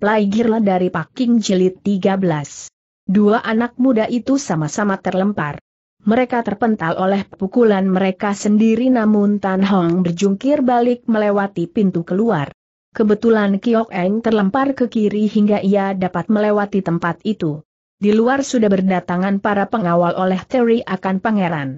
Plaigirle dari Paking Jelit 13. Dua anak muda itu sama-sama terlempar. Mereka terpental oleh pukulan mereka sendiri namun Tan Hong berjungkir balik melewati pintu keluar. Kebetulan Kiok Eng terlempar ke kiri hingga ia dapat melewati tempat itu. Di luar sudah berdatangan para pengawal oleh Terry akan pangeran.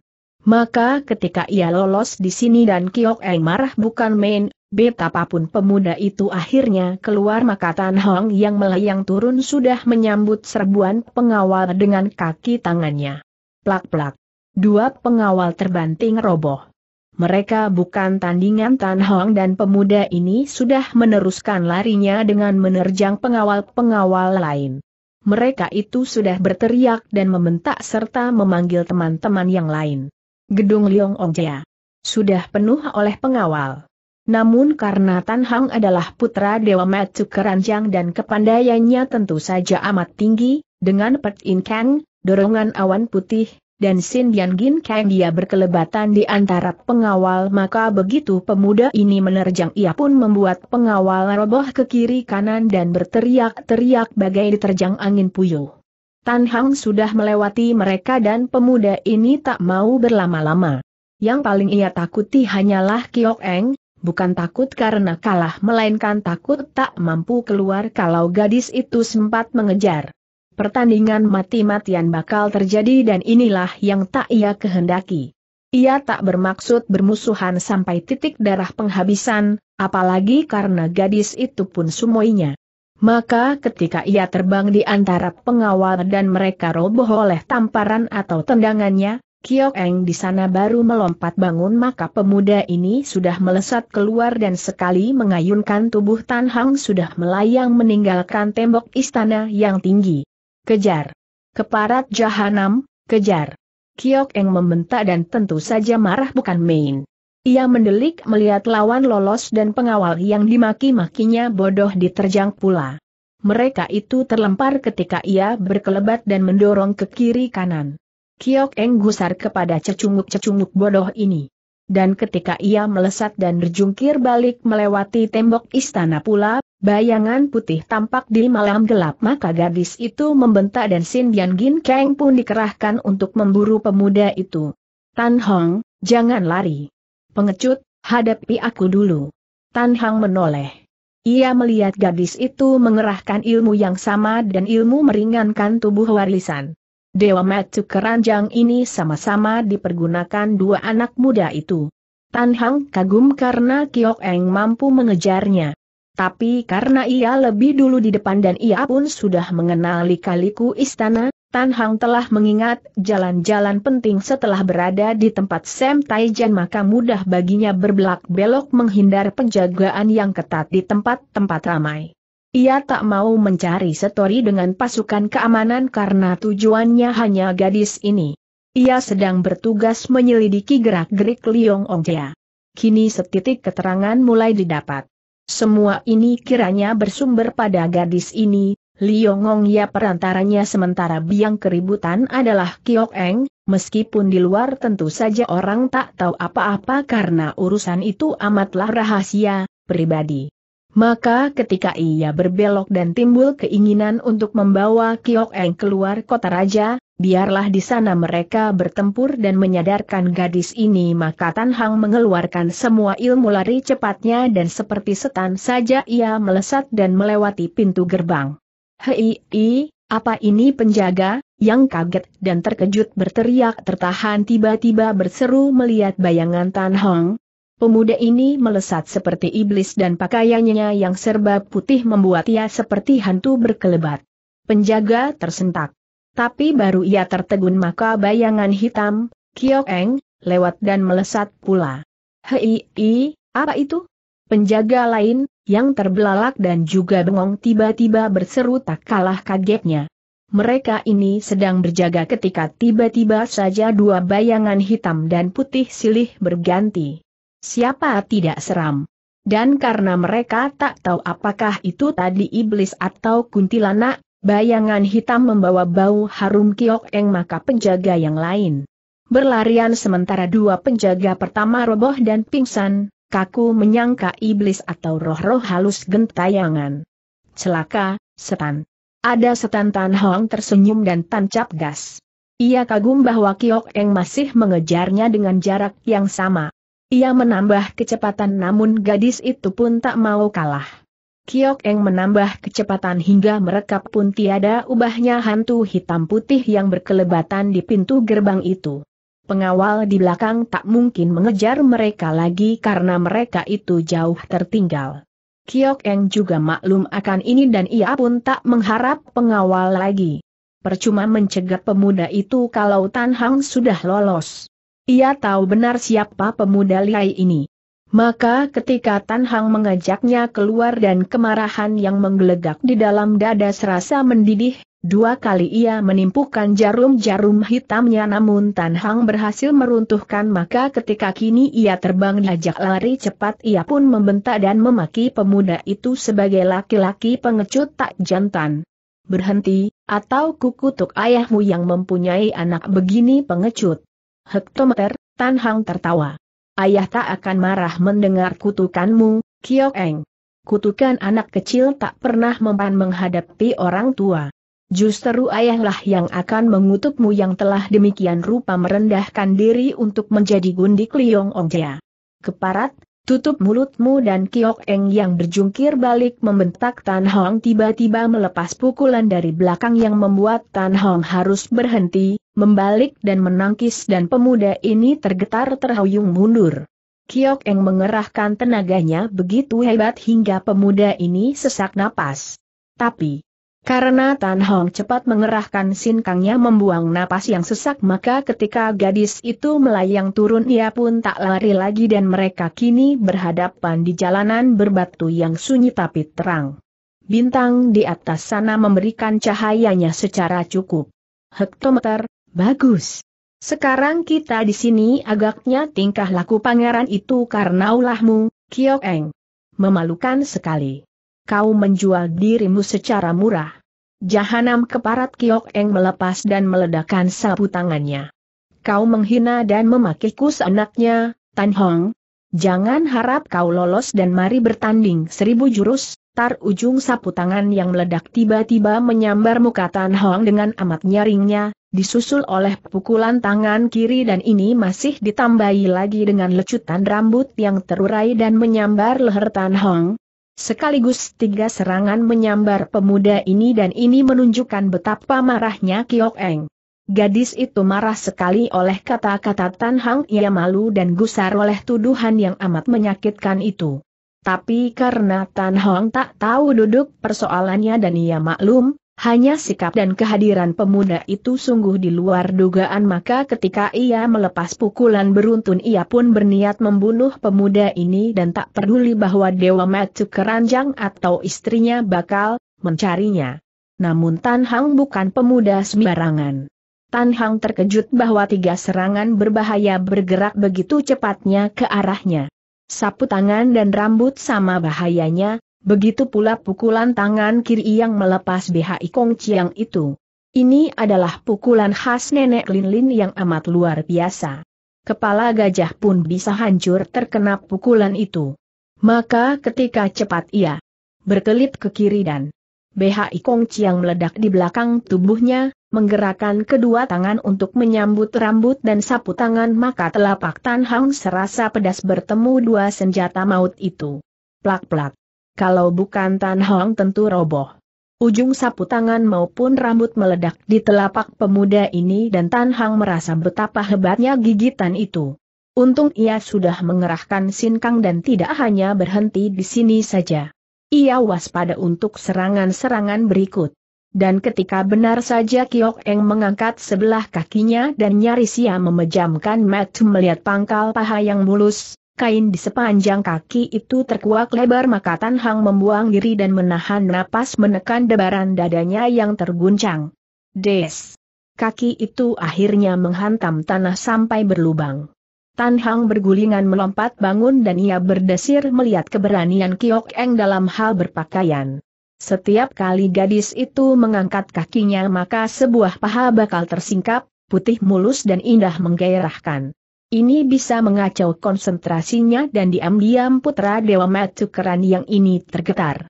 Maka ketika ia lolos di sini dan Kiok Eng marah bukan main, Betapapun pemuda itu akhirnya keluar maka Tan Hong yang melayang turun sudah menyambut serbuan pengawal dengan kaki tangannya. Plak-plak. Dua pengawal terbanting roboh. Mereka bukan tandingan Tan Hong dan pemuda ini sudah meneruskan larinya dengan menerjang pengawal-pengawal lain. Mereka itu sudah berteriak dan membentak serta memanggil teman-teman yang lain. Gedung Liong Jaya. sudah penuh oleh pengawal. Namun karena Tan Hang adalah putra Dewa Matsu Keranjang dan kepandaiannya tentu saja amat tinggi, dengan Pet In Kang, dorongan awan putih, dan Sin Dian Gin Kang dia berkelebatan di antara pengawal maka begitu pemuda ini menerjang ia pun membuat pengawal roboh ke kiri kanan dan berteriak-teriak bagai diterjang angin puyuh. Tan Hang sudah melewati mereka dan pemuda ini tak mau berlama-lama. Yang paling ia takuti hanyalah Kiok Eng, Bukan takut karena kalah melainkan takut tak mampu keluar kalau gadis itu sempat mengejar. Pertandingan mati-matian bakal terjadi dan inilah yang tak ia kehendaki. Ia tak bermaksud bermusuhan sampai titik darah penghabisan, apalagi karena gadis itu pun sumoinya. Maka ketika ia terbang di antara pengawal dan mereka roboh oleh tamparan atau tendangannya, Kiok Eng di sana baru melompat bangun maka pemuda ini sudah melesat keluar dan sekali mengayunkan tubuh Tan Hang sudah melayang meninggalkan tembok istana yang tinggi. Kejar! Keparat Jahanam, kejar! Kiok Eng membentak dan tentu saja marah bukan main. Ia mendelik melihat lawan lolos dan pengawal yang dimaki-makinya bodoh diterjang pula. Mereka itu terlempar ketika ia berkelebat dan mendorong ke kiri kanan. Kiok Eng gusar kepada cecunguk-cecunguk bodoh ini. Dan ketika ia melesat dan berjungkir balik melewati tembok istana pula, bayangan putih tampak di malam gelap maka gadis itu membentak dan Sin Dian Gin Kang pun dikerahkan untuk memburu pemuda itu. Tan Hong, jangan lari. Pengecut, hadapi aku dulu. Tan Hong menoleh. Ia melihat gadis itu mengerahkan ilmu yang sama dan ilmu meringankan tubuh warisan. Dewa Metu Keranjang ini sama-sama dipergunakan dua anak muda itu. Tan Hang kagum karena Kiok Eng mampu mengejarnya. Tapi karena ia lebih dulu di depan dan ia pun sudah mengenali kaliku istana, Tan Hang telah mengingat jalan-jalan penting setelah berada di tempat Sam Taijan maka mudah baginya berbelak-belok menghindar penjagaan yang ketat di tempat-tempat ramai. Ia tak mau mencari setori dengan pasukan keamanan karena tujuannya hanya gadis ini. Ia sedang bertugas menyelidiki gerak-gerik Liong Ongjia. Kini setitik keterangan mulai didapat. Semua ini kiranya bersumber pada gadis ini, Liong Ongjia perantaranya sementara biang keributan adalah Kiok Eng, meskipun di luar tentu saja orang tak tahu apa-apa karena urusan itu amatlah rahasia, pribadi. Maka ketika ia berbelok dan timbul keinginan untuk membawa Kiok Eng keluar kota raja, biarlah di sana mereka bertempur dan menyadarkan gadis ini maka Tan Hang mengeluarkan semua ilmu lari cepatnya dan seperti setan saja ia melesat dan melewati pintu gerbang. Hei, i, apa ini penjaga, yang kaget dan terkejut berteriak tertahan tiba-tiba berseru melihat bayangan Tan Hong, Pemuda ini melesat seperti iblis dan pakaiannya yang serba putih membuat ia seperti hantu berkelebat. Penjaga tersentak. Tapi baru ia tertegun maka bayangan hitam, Kiok lewat dan melesat pula. Hei, i, apa itu? Penjaga lain, yang terbelalak dan juga bengong tiba-tiba berseru tak kalah kagetnya. Mereka ini sedang berjaga ketika tiba-tiba saja dua bayangan hitam dan putih silih berganti. Siapa tidak seram? Dan karena mereka tak tahu apakah itu tadi iblis atau kuntilanak, bayangan hitam membawa bau harum kiok eng maka penjaga yang lain. Berlarian sementara dua penjaga pertama roboh dan pingsan, kaku menyangka iblis atau roh-roh halus gentayangan. Celaka, setan. Ada setan Tan Hong tersenyum dan tancap gas. Ia kagum bahwa Kiok Eng masih mengejarnya dengan jarak yang sama. Ia menambah kecepatan namun gadis itu pun tak mau kalah. Kiok Eng menambah kecepatan hingga merekap pun tiada ubahnya hantu hitam putih yang berkelebatan di pintu gerbang itu. Pengawal di belakang tak mungkin mengejar mereka lagi karena mereka itu jauh tertinggal. Kiok Eng juga maklum akan ini dan ia pun tak mengharap pengawal lagi. Percuma mencegat pemuda itu kalau Tan Hang sudah lolos. Ia tahu benar siapa pemuda liai ini. Maka ketika Tan Hang mengajaknya keluar dan kemarahan yang menggelegak di dalam dada serasa mendidih, dua kali ia menimpukan jarum-jarum hitamnya namun Tan Hang berhasil meruntuhkan maka ketika kini ia terbang diajak lari cepat ia pun membentak dan memaki pemuda itu sebagai laki-laki pengecut tak jantan. Berhenti, atau kukutuk ayahmu yang mempunyai anak begini pengecut. Hektometer, Tan Hang tertawa. Ayah tak akan marah mendengar kutukanmu, Kiok Eng. Kutukan anak kecil tak pernah mempan menghadapi orang tua. Justru ayahlah yang akan mengutukmu yang telah demikian rupa merendahkan diri untuk menjadi gundik Liong Ongja. Keparat, tutup mulutmu dan Kiok Eng yang berjungkir balik membentak Tan Hong tiba-tiba melepas pukulan dari belakang yang membuat Tan Hong harus berhenti, membalik dan menangkis dan pemuda ini tergetar terhuyung mundur. Kiok Eng mengerahkan tenaganya begitu hebat hingga pemuda ini sesak napas. Tapi, karena Tan Hong cepat mengerahkan sinkangnya membuang napas yang sesak maka ketika gadis itu melayang turun ia pun tak lari lagi dan mereka kini berhadapan di jalanan berbatu yang sunyi tapi terang. Bintang di atas sana memberikan cahayanya secara cukup. Hektometer, Bagus. Sekarang kita di sini agaknya tingkah laku pangeran itu karena ulahmu, Kiok Eng. Memalukan sekali. Kau menjual dirimu secara murah. Jahanam keparat Kiok Eng melepas dan meledakkan sapu tangannya. Kau menghina dan memakiku anaknya, Tan Hong. Jangan harap kau lolos dan mari bertanding seribu jurus, tar ujung sapu tangan yang meledak tiba-tiba menyambar muka Tan Hong dengan amat nyaringnya, disusul oleh pukulan tangan kiri dan ini masih ditambahi lagi dengan lecutan rambut yang terurai dan menyambar leher Tan Hong. Sekaligus tiga serangan menyambar pemuda ini dan ini menunjukkan betapa marahnya Kiok Eng. Gadis itu marah sekali oleh kata-kata Tan Hong, ia malu dan gusar oleh tuduhan yang amat menyakitkan itu. Tapi karena Tan Hong tak tahu duduk persoalannya dan ia maklum, hanya sikap dan kehadiran pemuda itu sungguh di luar dugaan maka ketika ia melepas pukulan beruntun ia pun berniat membunuh pemuda ini dan tak peduli bahwa Dewa Matsu Keranjang atau istrinya bakal mencarinya. Namun Tan Hang bukan pemuda sembarangan. Tan Hang terkejut bahwa tiga serangan berbahaya bergerak begitu cepatnya ke arahnya. Sapu tangan dan rambut sama bahayanya, Begitu pula pukulan tangan kiri yang melepas BHI Kong Chiang itu. Ini adalah pukulan khas nenek Lin Lin yang amat luar biasa. Kepala gajah pun bisa hancur terkena pukulan itu. Maka ketika cepat ia berkelip ke kiri dan BHI Kong Chiang meledak di belakang tubuhnya, menggerakkan kedua tangan untuk menyambut rambut dan sapu tangan maka telapak Tan Hang serasa pedas bertemu dua senjata maut itu. Plak-plak kalau bukan Tan Hong tentu roboh. Ujung sapu tangan maupun rambut meledak di telapak pemuda ini dan Tan Hang merasa betapa hebatnya gigitan itu. Untung ia sudah mengerahkan sinkang dan tidak hanya berhenti di sini saja. Ia waspada untuk serangan-serangan berikut. Dan ketika benar saja Kiok Eng mengangkat sebelah kakinya dan nyaris ia memejamkan mata melihat pangkal paha yang mulus, Kain di sepanjang kaki itu terkuak lebar maka Tan Hang membuang diri dan menahan napas menekan debaran dadanya yang terguncang. Des! Kaki itu akhirnya menghantam tanah sampai berlubang. Tan Hang bergulingan melompat bangun dan ia berdesir melihat keberanian Kiok Eng dalam hal berpakaian. Setiap kali gadis itu mengangkat kakinya maka sebuah paha bakal tersingkap, putih mulus dan indah menggairahkan. Ini bisa mengacau konsentrasinya dan diam-diam putra Dewa keran yang ini tergetar.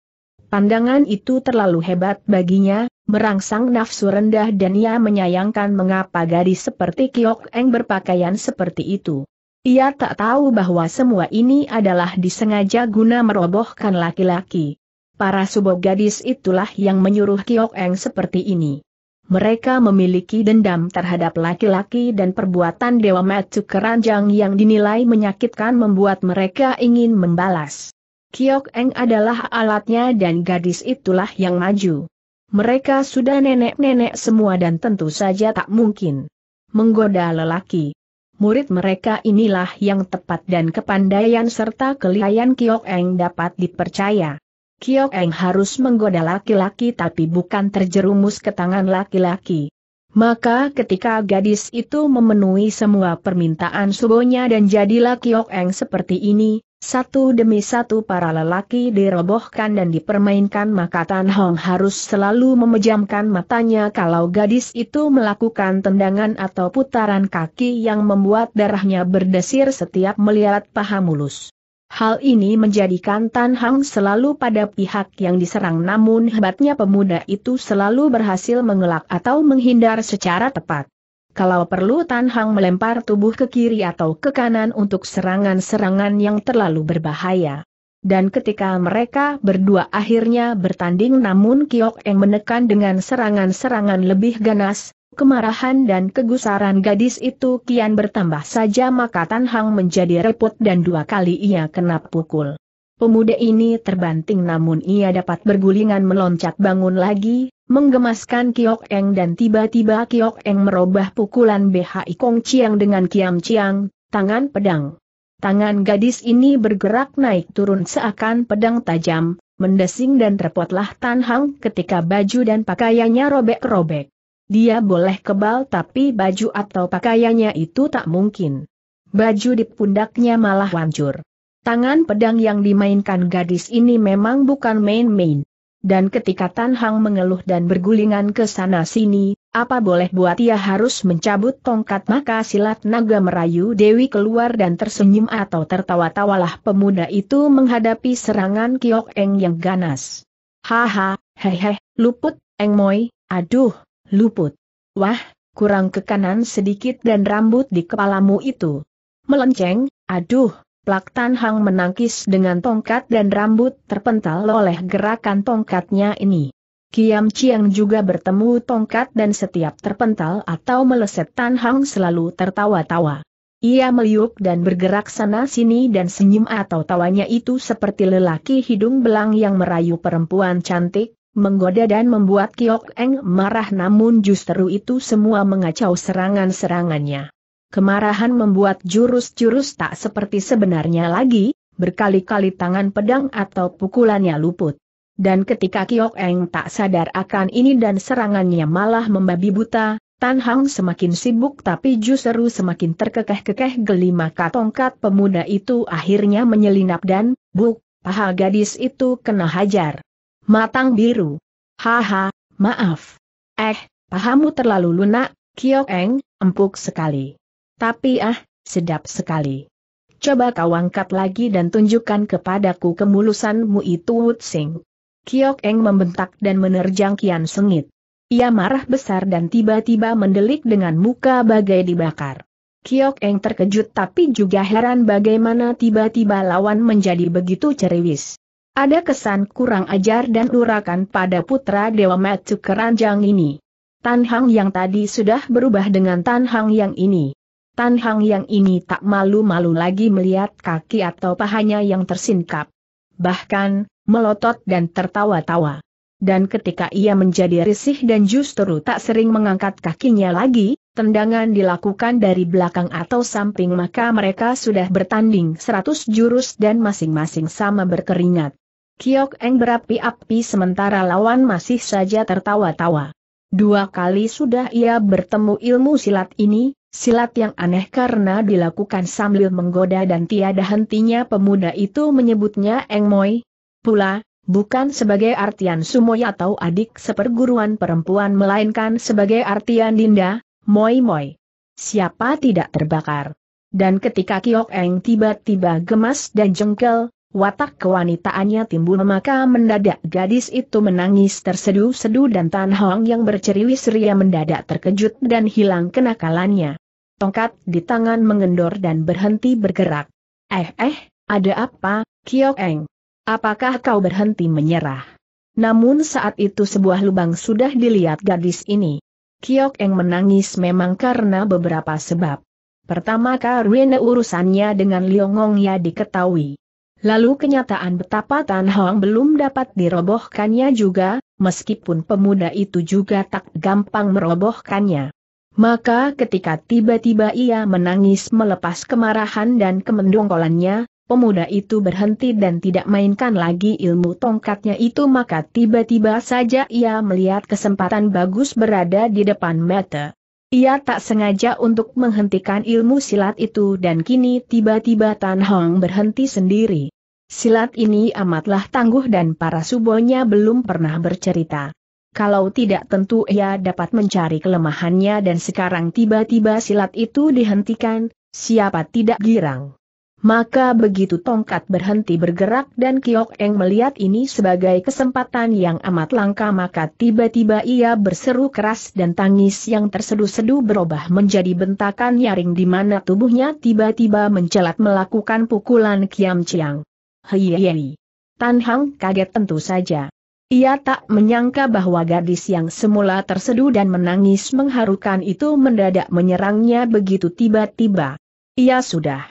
Pandangan itu terlalu hebat baginya, merangsang nafsu rendah dan ia menyayangkan mengapa gadis seperti Kiok Eng berpakaian seperti itu. Ia tak tahu bahwa semua ini adalah disengaja guna merobohkan laki-laki. Para subo gadis itulah yang menyuruh Kiok Eng seperti ini. Mereka memiliki dendam terhadap laki-laki dan perbuatan Dewa Matsu Keranjang yang dinilai menyakitkan membuat mereka ingin membalas. Kiok Eng adalah alatnya dan gadis itulah yang maju. Mereka sudah nenek-nenek semua dan tentu saja tak mungkin menggoda lelaki. Murid mereka inilah yang tepat dan kepandaian serta kelihayan Kiok Eng dapat dipercaya. Kiok Eng harus menggoda laki-laki tapi bukan terjerumus ke tangan laki-laki. Maka ketika gadis itu memenuhi semua permintaan subonya dan jadilah Kiok Eng seperti ini, satu demi satu para lelaki dirobohkan dan dipermainkan maka Tan Hong harus selalu memejamkan matanya kalau gadis itu melakukan tendangan atau putaran kaki yang membuat darahnya berdesir setiap melihat paha mulus. Hal ini menjadikan Tan Hang selalu pada pihak yang diserang namun hebatnya pemuda itu selalu berhasil mengelak atau menghindar secara tepat. Kalau perlu Tan Hang melempar tubuh ke kiri atau ke kanan untuk serangan-serangan yang terlalu berbahaya. Dan ketika mereka berdua akhirnya bertanding namun Kiok yang menekan dengan serangan-serangan lebih ganas, Kemarahan dan kegusaran gadis itu kian bertambah saja maka Tan Hang menjadi repot dan dua kali ia kena pukul. Pemuda ini terbanting namun ia dapat bergulingan meloncat bangun lagi, menggemaskan Kiok Eng dan tiba-tiba Kiok Eng merubah pukulan BHI Kong Chiang dengan Kiam Chiang, tangan pedang. Tangan gadis ini bergerak naik turun seakan pedang tajam, mendesing dan terpotlah Tan Hang ketika baju dan pakaiannya robek-robek. Dia boleh kebal tapi baju atau pakaiannya itu tak mungkin. Baju di pundaknya malah hancur. Tangan pedang yang dimainkan gadis ini memang bukan main-main. Dan ketika Tan Hang mengeluh dan bergulingan ke sana-sini, apa boleh buat ia harus mencabut tongkat maka silat naga merayu Dewi keluar dan tersenyum atau tertawa-tawalah pemuda itu menghadapi serangan Kiok Eng yang ganas. Haha, hehe, luput, Eng Moi, aduh, luput. Wah, kurang ke kanan sedikit dan rambut di kepalamu itu. Melenceng, aduh, Plak Tan Hang menangkis dengan tongkat dan rambut terpental oleh gerakan tongkatnya ini. Kiam Chiang juga bertemu tongkat dan setiap terpental atau meleset Tan Hang selalu tertawa-tawa. Ia meliuk dan bergerak sana-sini dan senyum atau tawanya itu seperti lelaki hidung belang yang merayu perempuan cantik, menggoda dan membuat Kiok Eng marah namun justru itu semua mengacau serangan-serangannya. Kemarahan membuat jurus-jurus tak seperti sebenarnya lagi, berkali-kali tangan pedang atau pukulannya luput. Dan ketika Kiok Eng tak sadar akan ini dan serangannya malah membabi buta, Tan Hang semakin sibuk tapi justru semakin terkekeh-kekeh geli maka pemuda itu akhirnya menyelinap dan, buk, paha gadis itu kena hajar matang biru. Haha, maaf. Eh, pahamu terlalu lunak, Eng, empuk sekali. Tapi ah, sedap sekali. Coba kau angkat lagi dan tunjukkan kepadaku kemulusanmu itu Wutsing. Eng membentak dan menerjang Kian Sengit. Ia marah besar dan tiba-tiba mendelik dengan muka bagai dibakar. Kiok Eng terkejut tapi juga heran bagaimana tiba-tiba lawan menjadi begitu ceriwis. Ada kesan kurang ajar dan urakan pada putra Dewa Metu keranjang ini. Tan Hang yang tadi sudah berubah dengan Tan Hang yang ini. Tan Hang yang ini tak malu-malu lagi melihat kaki atau pahanya yang tersingkap. Bahkan, melotot dan tertawa-tawa. Dan ketika ia menjadi risih dan justru tak sering mengangkat kakinya lagi, tendangan dilakukan dari belakang atau samping maka mereka sudah bertanding seratus jurus dan masing-masing sama berkeringat. Kiok Eng berapi-api sementara lawan masih saja tertawa-tawa. Dua kali sudah ia bertemu ilmu silat ini, silat yang aneh karena dilakukan sambil menggoda dan tiada hentinya pemuda itu menyebutnya Eng Moi. Pula, bukan sebagai artian sumoy atau adik seperguruan perempuan melainkan sebagai artian dinda, Moi Moi. Siapa tidak terbakar? Dan ketika Kiok Eng tiba-tiba gemas dan jengkel, Watak kewanitaannya timbul maka mendadak gadis itu menangis terseduh-seduh dan Tan Hong yang berceriwis ria mendadak terkejut dan hilang kenakalannya. Tongkat di tangan mengendor dan berhenti bergerak. Eh eh, ada apa, Kiok Eng? Apakah kau berhenti menyerah? Namun saat itu sebuah lubang sudah dilihat gadis ini. Kiok Eng menangis memang karena beberapa sebab. Pertama karena urusannya dengan Liongong ya diketahui. Lalu kenyataan betapa Tan Hong belum dapat dirobohkannya juga, meskipun pemuda itu juga tak gampang merobohkannya. Maka ketika tiba-tiba ia menangis melepas kemarahan dan kemendongkolannya, pemuda itu berhenti dan tidak mainkan lagi ilmu tongkatnya itu maka tiba-tiba saja ia melihat kesempatan bagus berada di depan mata. Ia tak sengaja untuk menghentikan ilmu silat itu dan kini tiba-tiba Tan Hong berhenti sendiri. Silat ini amatlah tangguh dan para subonya belum pernah bercerita. Kalau tidak tentu ia dapat mencari kelemahannya dan sekarang tiba-tiba silat itu dihentikan, siapa tidak girang. Maka begitu tongkat berhenti bergerak dan Kiok Eng melihat ini sebagai kesempatan yang amat langka maka tiba-tiba ia berseru keras dan tangis yang tersedu-sedu berubah menjadi bentakan nyaring di mana tubuhnya tiba-tiba mencelat melakukan pukulan Kiam Chiang. Hei Tan Hang kaget tentu saja. Ia tak menyangka bahwa gadis yang semula terseduh dan menangis mengharukan itu mendadak menyerangnya begitu tiba-tiba. Ia sudah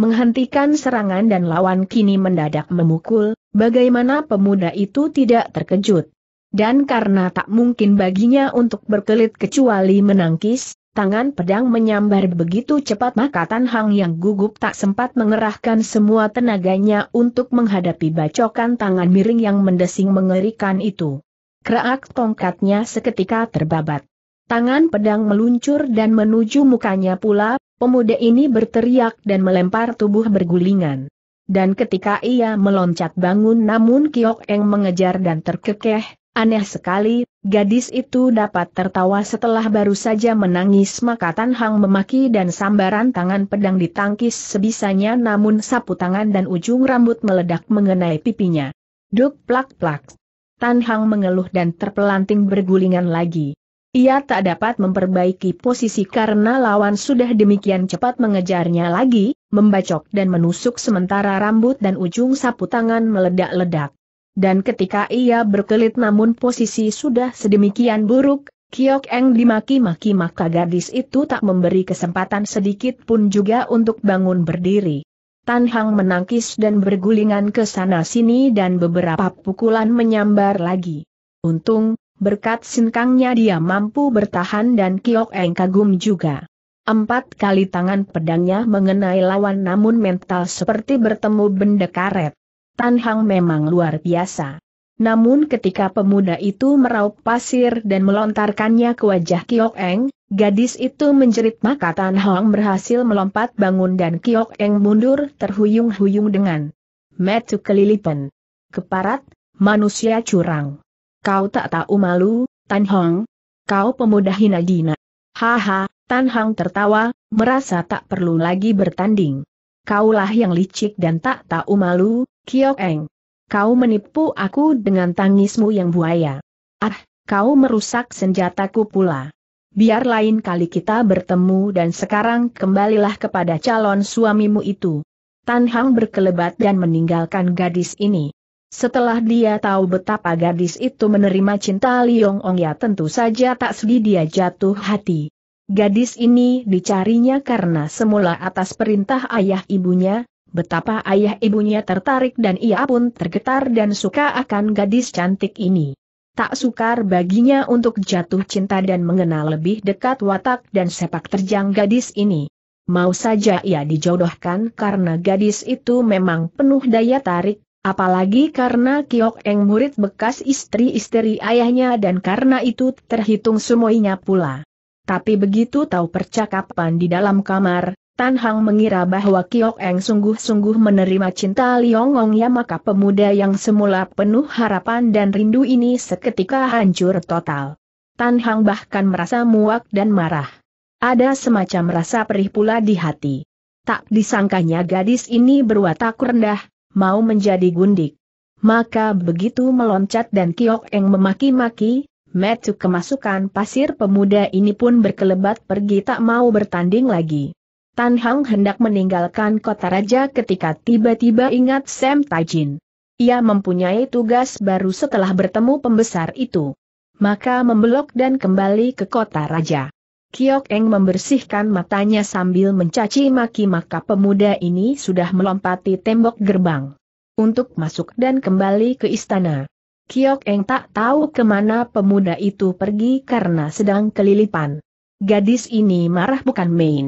menghentikan serangan dan lawan kini mendadak memukul, bagaimana pemuda itu tidak terkejut. Dan karena tak mungkin baginya untuk berkelit kecuali menangkis, Tangan pedang menyambar begitu cepat maka Tan Hang yang gugup tak sempat mengerahkan semua tenaganya untuk menghadapi bacokan tangan miring yang mendesing mengerikan itu. Kerak tongkatnya seketika terbabat. Tangan pedang meluncur dan menuju mukanya pula, pemuda ini berteriak dan melempar tubuh bergulingan. Dan ketika ia meloncat bangun namun Kiok Eng mengejar dan terkekeh, Aneh sekali, Gadis itu dapat tertawa setelah baru saja menangis maka Tan Hang memaki dan sambaran tangan pedang ditangkis sebisanya namun sapu tangan dan ujung rambut meledak mengenai pipinya. Duk plak plak. Tan Hang mengeluh dan terpelanting bergulingan lagi. Ia tak dapat memperbaiki posisi karena lawan sudah demikian cepat mengejarnya lagi, membacok dan menusuk sementara rambut dan ujung sapu tangan meledak-ledak dan ketika ia berkelit namun posisi sudah sedemikian buruk, Kiok Eng dimaki-maki maka gadis itu tak memberi kesempatan sedikit pun juga untuk bangun berdiri. Tan Hang menangkis dan bergulingan ke sana sini dan beberapa pukulan menyambar lagi. Untung, berkat sinkangnya dia mampu bertahan dan Kiok Eng kagum juga. Empat kali tangan pedangnya mengenai lawan namun mental seperti bertemu benda karet. Tan Hang memang luar biasa. Namun ketika pemuda itu meraup pasir dan melontarkannya ke wajah Kiok Eng, gadis itu menjerit maka Tan Hang berhasil melompat bangun dan Kiok Eng mundur terhuyung-huyung dengan metu kelilipan. Keparat, manusia curang. Kau tak tahu malu, Tan Hong. Kau pemuda hina dina. Haha, Tan Hang tertawa, merasa tak perlu lagi bertanding. Kaulah yang licik dan tak tahu malu, Kiok Eng. Kau menipu aku dengan tangismu yang buaya. Ah, kau merusak senjataku pula. Biar lain kali kita bertemu dan sekarang kembalilah kepada calon suamimu itu. Tan Hang berkelebat dan meninggalkan gadis ini. Setelah dia tahu betapa gadis itu menerima cinta Liong Ong ya tentu saja tak sedih dia jatuh hati. Gadis ini dicarinya karena semula atas perintah ayah ibunya, betapa ayah ibunya tertarik dan ia pun tergetar dan suka akan gadis cantik ini. Tak sukar baginya untuk jatuh cinta dan mengenal lebih dekat watak dan sepak terjang gadis ini. Mau saja ia dijodohkan karena gadis itu memang penuh daya tarik, apalagi karena Kiok Eng murid bekas istri-istri ayahnya dan karena itu terhitung semuanya pula. Tapi begitu tahu percakapan di dalam kamar, Tan Hang mengira bahwa Kiok Eng sungguh-sungguh menerima cinta Liongong ya maka pemuda yang semula penuh harapan dan rindu ini seketika hancur total. Tan Hang bahkan merasa muak dan marah. Ada semacam rasa perih pula di hati. Tak disangkanya gadis ini berwatak rendah, mau menjadi gundik. Maka begitu meloncat dan Kiok Eng memaki-maki, Metu kemasukan pasir pemuda ini pun berkelebat pergi tak mau bertanding lagi. Tan Hang hendak meninggalkan kota raja ketika tiba-tiba ingat Sam Tajin. Ia mempunyai tugas baru setelah bertemu pembesar itu. Maka membelok dan kembali ke kota raja. Kiok Eng membersihkan matanya sambil mencaci maki maka pemuda ini sudah melompati tembok gerbang. Untuk masuk dan kembali ke istana. Kiok Eng tak tahu kemana pemuda itu pergi karena sedang kelilipan. Gadis ini marah bukan main.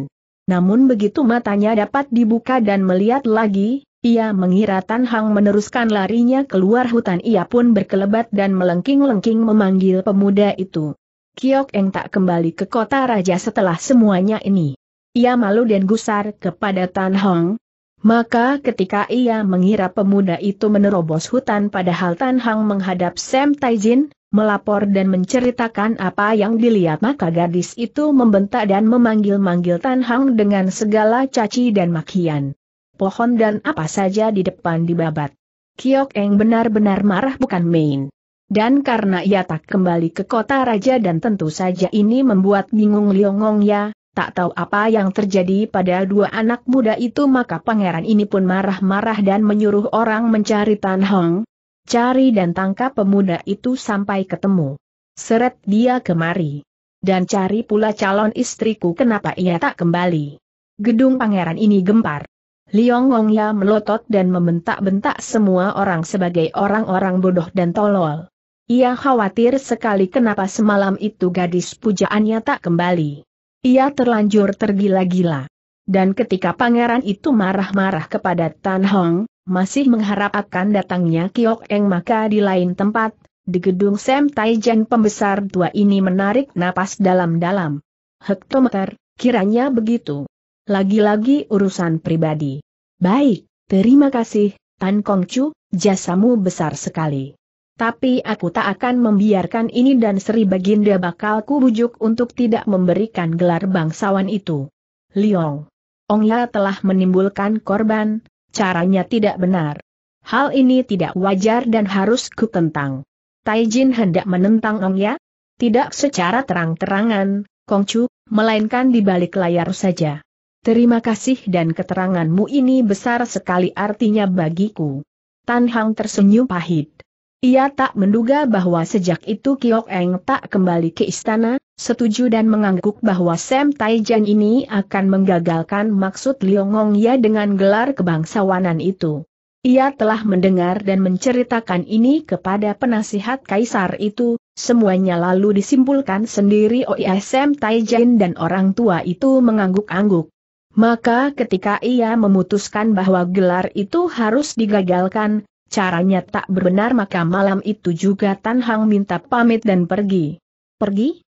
Namun begitu matanya dapat dibuka dan melihat lagi, ia mengira Tan Hang meneruskan larinya keluar hutan ia pun berkelebat dan melengking-lengking memanggil pemuda itu. Kiok Eng tak kembali ke kota raja setelah semuanya ini. Ia malu dan gusar kepada Tan Hong, maka ketika ia mengira pemuda itu menerobos hutan padahal Tan Hang menghadap Sam Taijin, melapor dan menceritakan apa yang dilihat maka gadis itu membentak dan memanggil-manggil Tan Hang dengan segala caci dan makian. Pohon dan apa saja di depan dibabat. Kiok Eng benar-benar marah bukan main. Dan karena ia tak kembali ke kota raja dan tentu saja ini membuat bingung Liongong ya, Tak tahu apa yang terjadi pada dua anak muda itu maka pangeran ini pun marah-marah dan menyuruh orang mencari Tan Hong. Cari dan tangkap pemuda itu sampai ketemu. Seret dia kemari. Dan cari pula calon istriku kenapa ia tak kembali. Gedung pangeran ini gempar. Liong Ya melotot dan membentak-bentak semua orang sebagai orang-orang bodoh dan tolol. Ia khawatir sekali kenapa semalam itu gadis pujaannya tak kembali. Ia terlanjur tergila-gila. Dan ketika pangeran itu marah-marah kepada Tan Hong, masih mengharapkan datangnya Kiok Eng maka di lain tempat, di gedung Sam Taijan pembesar tua ini menarik napas dalam-dalam. Hektometer, kiranya begitu. Lagi-lagi urusan pribadi. Baik, terima kasih, Tan Kongcu, jasamu besar sekali. Tapi aku tak akan membiarkan ini dan Sri Baginda bakal kubujuk untuk tidak memberikan gelar bangsawan itu. Liong. Ya telah menimbulkan korban, caranya tidak benar. Hal ini tidak wajar dan harus kutentang. Taijin hendak menentang Ong Ya? Tidak secara terang-terangan, Kong Chu, melainkan di balik layar saja. Terima kasih dan keteranganmu ini besar sekali artinya bagiku. Tan Hang tersenyum pahit. Ia tak menduga bahwa sejak itu Kiok Eng tak kembali ke istana, setuju dan mengangguk bahwa Sam Taijan ini akan menggagalkan maksud Liongong Ya dengan gelar kebangsawanan itu. Ia telah mendengar dan menceritakan ini kepada penasihat kaisar itu, semuanya lalu disimpulkan sendiri oleh Sam Taijan dan orang tua itu mengangguk-angguk. Maka ketika ia memutuskan bahwa gelar itu harus digagalkan, caranya tak berbenar maka malam itu juga Tan Hang minta pamit dan pergi. Pergi?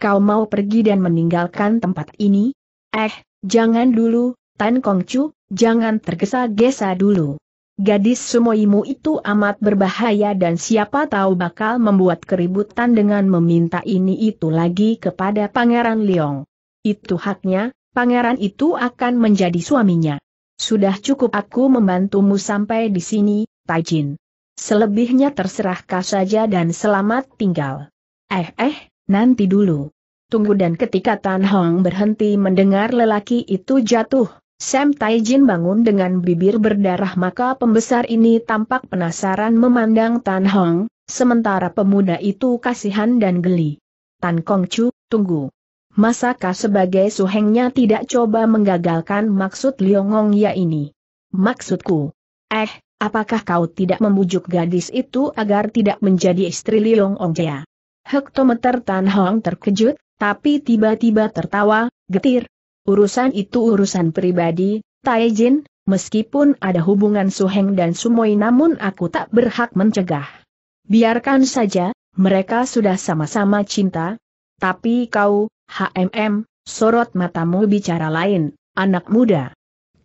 Kau mau pergi dan meninggalkan tempat ini? Eh, jangan dulu, Tan Chu, jangan tergesa-gesa dulu. Gadis sumoimu itu amat berbahaya dan siapa tahu bakal membuat keributan dengan meminta ini itu lagi kepada Pangeran Leong. Itu haknya, pangeran itu akan menjadi suaminya. Sudah cukup aku membantumu sampai di sini, Taijin. Selebihnya terserah kau saja dan selamat tinggal. Eh eh, nanti dulu. Tunggu dan ketika Tan Hong berhenti mendengar lelaki itu jatuh, Sam Taijin bangun dengan bibir berdarah maka pembesar ini tampak penasaran memandang Tan Hong, sementara pemuda itu kasihan dan geli. Tan Kong Chu, tunggu. Masakah sebagai suhengnya tidak coba menggagalkan maksud Liongong ya ini? Maksudku. Eh, Apakah kau tidak membujuk gadis itu agar tidak menjadi istri Liong Ongjia? Hektometer Tan Hong terkejut, tapi tiba-tiba tertawa, getir. Urusan itu urusan pribadi, Tai Jin. meskipun ada hubungan Suheng dan Sumoi namun aku tak berhak mencegah. Biarkan saja, mereka sudah sama-sama cinta. Tapi kau, HMM, sorot matamu bicara lain, anak muda.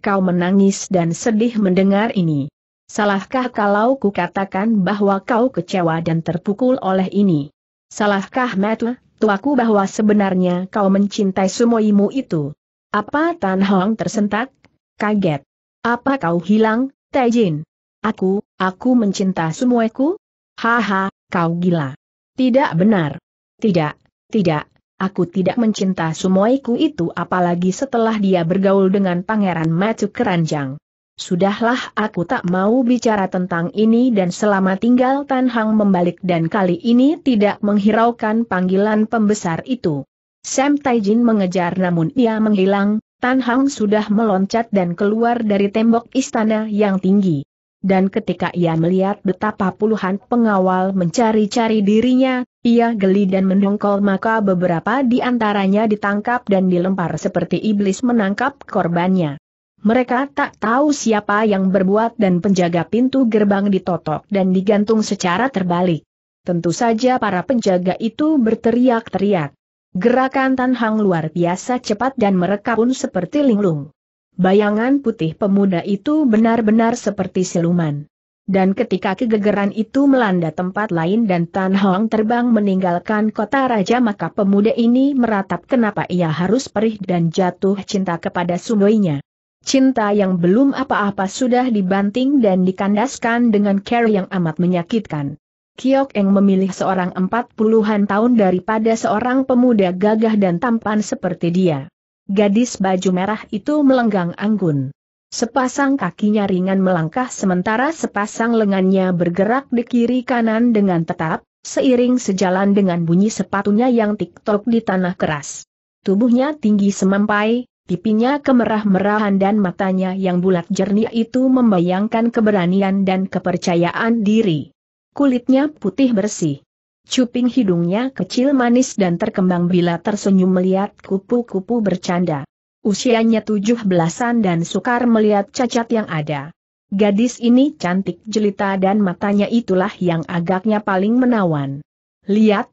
Kau menangis dan sedih mendengar ini. Salahkah kalau kukatakan bahwa kau kecewa dan terpukul oleh ini? Salahkah Matt, tuaku bahwa sebenarnya kau mencintai sumoimu itu? Apa Tan Hong tersentak? Kaget. Apa kau hilang, Tejin? Aku, aku mencinta sumoiku? Haha, kau gila. Tidak benar. Tidak, tidak, aku tidak mencinta sumoiku itu apalagi setelah dia bergaul dengan Pangeran Matt Keranjang. Sudahlah aku tak mau bicara tentang ini dan selama tinggal Tan Hang membalik dan kali ini tidak menghiraukan panggilan pembesar itu. Sam Taijin mengejar namun ia menghilang, Tan Hang sudah meloncat dan keluar dari tembok istana yang tinggi. Dan ketika ia melihat betapa puluhan pengawal mencari-cari dirinya, ia geli dan mendongkol maka beberapa di antaranya ditangkap dan dilempar seperti iblis menangkap korbannya. Mereka tak tahu siapa yang berbuat dan penjaga pintu gerbang ditotok dan digantung secara terbalik. Tentu saja para penjaga itu berteriak-teriak. Gerakan Tan Hang luar biasa cepat dan mereka pun seperti linglung. Bayangan putih pemuda itu benar-benar seperti siluman. Dan ketika kegegeran itu melanda tempat lain dan Tan Hong terbang meninggalkan kota raja maka pemuda ini meratap kenapa ia harus perih dan jatuh cinta kepada sundoinya. Cinta yang belum apa-apa sudah dibanting dan dikandaskan dengan care yang amat menyakitkan. Kiok Eng memilih seorang empat puluhan tahun daripada seorang pemuda gagah dan tampan seperti dia. Gadis baju merah itu melenggang anggun. Sepasang kakinya ringan melangkah sementara sepasang lengannya bergerak di kiri kanan dengan tetap, seiring sejalan dengan bunyi sepatunya yang tiktok di tanah keras. Tubuhnya tinggi semampai, pipinya kemerah-merahan dan matanya yang bulat jernih itu membayangkan keberanian dan kepercayaan diri. Kulitnya putih bersih. Cuping hidungnya kecil manis dan terkembang bila tersenyum melihat kupu-kupu bercanda. Usianya tujuh belasan dan sukar melihat cacat yang ada. Gadis ini cantik jelita dan matanya itulah yang agaknya paling menawan. Lihat,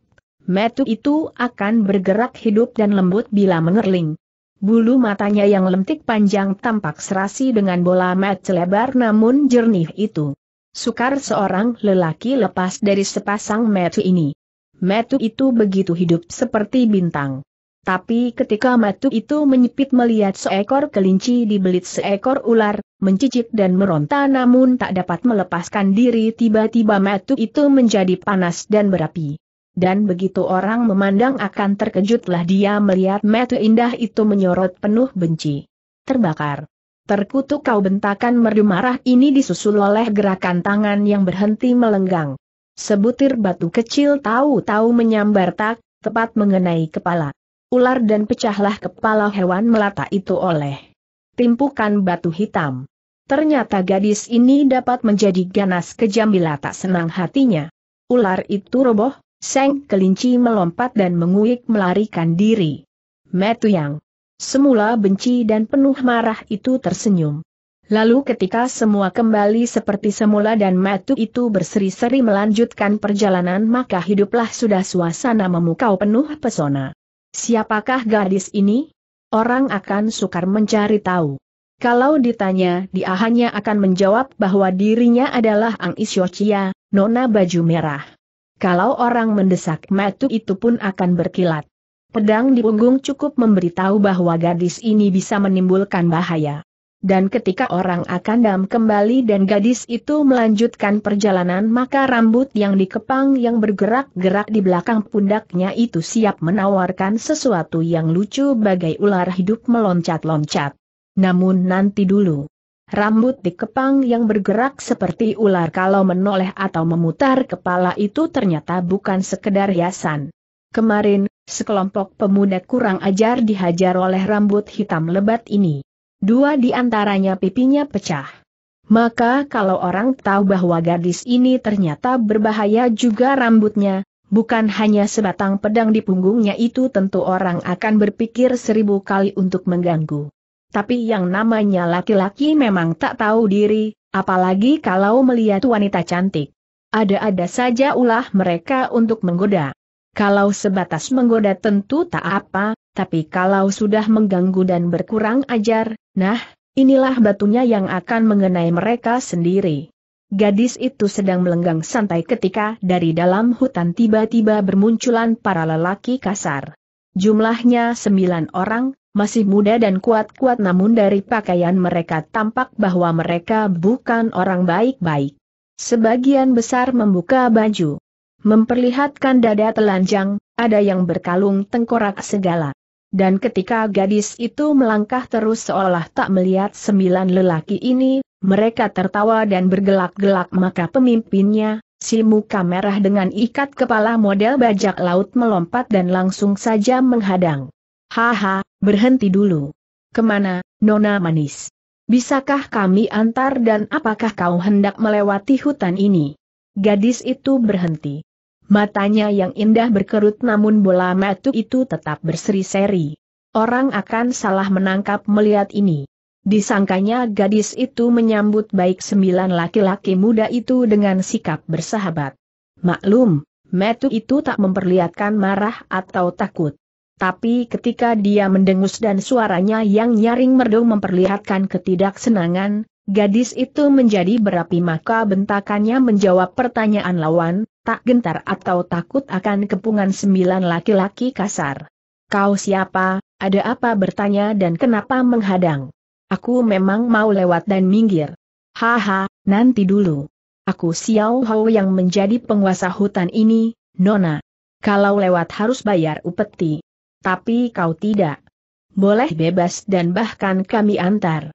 metu itu akan bergerak hidup dan lembut bila mengerling. Bulu matanya yang lentik panjang tampak serasi dengan bola mat lebar namun jernih itu. Sukar seorang lelaki lepas dari sepasang metu ini. Metu itu begitu hidup seperti bintang. Tapi ketika metu itu menyipit melihat seekor kelinci dibelit seekor ular, mencicik dan meronta namun tak dapat melepaskan diri tiba-tiba metu itu menjadi panas dan berapi dan begitu orang memandang akan terkejutlah dia melihat mata indah itu menyorot penuh benci. Terbakar. Terkutuk kau bentakan merdu marah ini disusul oleh gerakan tangan yang berhenti melenggang. Sebutir batu kecil tahu-tahu menyambar tak, tepat mengenai kepala. Ular dan pecahlah kepala hewan melata itu oleh timpukan batu hitam. Ternyata gadis ini dapat menjadi ganas kejam bila tak senang hatinya. Ular itu roboh, Seng kelinci melompat dan menguik melarikan diri. Metu yang Semula benci dan penuh marah itu tersenyum. Lalu ketika semua kembali seperti semula dan Metu itu berseri-seri melanjutkan perjalanan maka hiduplah sudah suasana memukau penuh pesona. Siapakah gadis ini? Orang akan sukar mencari tahu. Kalau ditanya, dia hanya akan menjawab bahwa dirinya adalah Ang Isyochia, nona baju merah. Kalau orang mendesak metu itu pun akan berkilat. Pedang di punggung cukup memberitahu bahwa gadis ini bisa menimbulkan bahaya. Dan ketika orang akan dam kembali dan gadis itu melanjutkan perjalanan maka rambut yang dikepang yang bergerak-gerak di belakang pundaknya itu siap menawarkan sesuatu yang lucu bagai ular hidup meloncat-loncat. Namun nanti dulu. Rambut di kepang yang bergerak seperti ular kalau menoleh atau memutar kepala itu ternyata bukan sekedar hiasan. Kemarin, sekelompok pemuda kurang ajar dihajar oleh rambut hitam lebat ini. Dua di antaranya pipinya pecah. Maka kalau orang tahu bahwa gadis ini ternyata berbahaya juga rambutnya, bukan hanya sebatang pedang di punggungnya itu tentu orang akan berpikir seribu kali untuk mengganggu. Tapi yang namanya laki-laki memang tak tahu diri, apalagi kalau melihat wanita cantik. Ada-ada saja ulah mereka untuk menggoda. Kalau sebatas menggoda tentu tak apa, tapi kalau sudah mengganggu dan berkurang ajar, nah, inilah batunya yang akan mengenai mereka sendiri. Gadis itu sedang melenggang santai ketika dari dalam hutan tiba-tiba bermunculan para lelaki kasar. Jumlahnya sembilan orang, masih muda dan kuat-kuat namun dari pakaian mereka tampak bahwa mereka bukan orang baik-baik. Sebagian besar membuka baju, memperlihatkan dada telanjang, ada yang berkalung tengkorak segala. Dan ketika gadis itu melangkah terus seolah tak melihat sembilan lelaki ini, mereka tertawa dan bergelak-gelak maka pemimpinnya, si muka merah dengan ikat kepala model bajak laut melompat dan langsung saja menghadang. Haha, Berhenti dulu. Kemana, Nona Manis? Bisakah kami antar dan apakah kau hendak melewati hutan ini? Gadis itu berhenti. Matanya yang indah berkerut namun bola mata itu tetap berseri-seri. Orang akan salah menangkap melihat ini. Disangkanya gadis itu menyambut baik sembilan laki-laki muda itu dengan sikap bersahabat. Maklum, Metu itu tak memperlihatkan marah atau takut. Tapi ketika dia mendengus dan suaranya yang nyaring merdu memperlihatkan ketidaksenangan, gadis itu menjadi berapi maka bentakannya menjawab pertanyaan lawan, tak gentar atau takut akan kepungan sembilan laki-laki kasar. Kau siapa, ada apa bertanya dan kenapa menghadang? Aku memang mau lewat dan minggir. Haha, nanti dulu. Aku Xiao Hao yang menjadi penguasa hutan ini, Nona. Kalau lewat harus bayar upeti tapi kau tidak. Boleh bebas dan bahkan kami antar.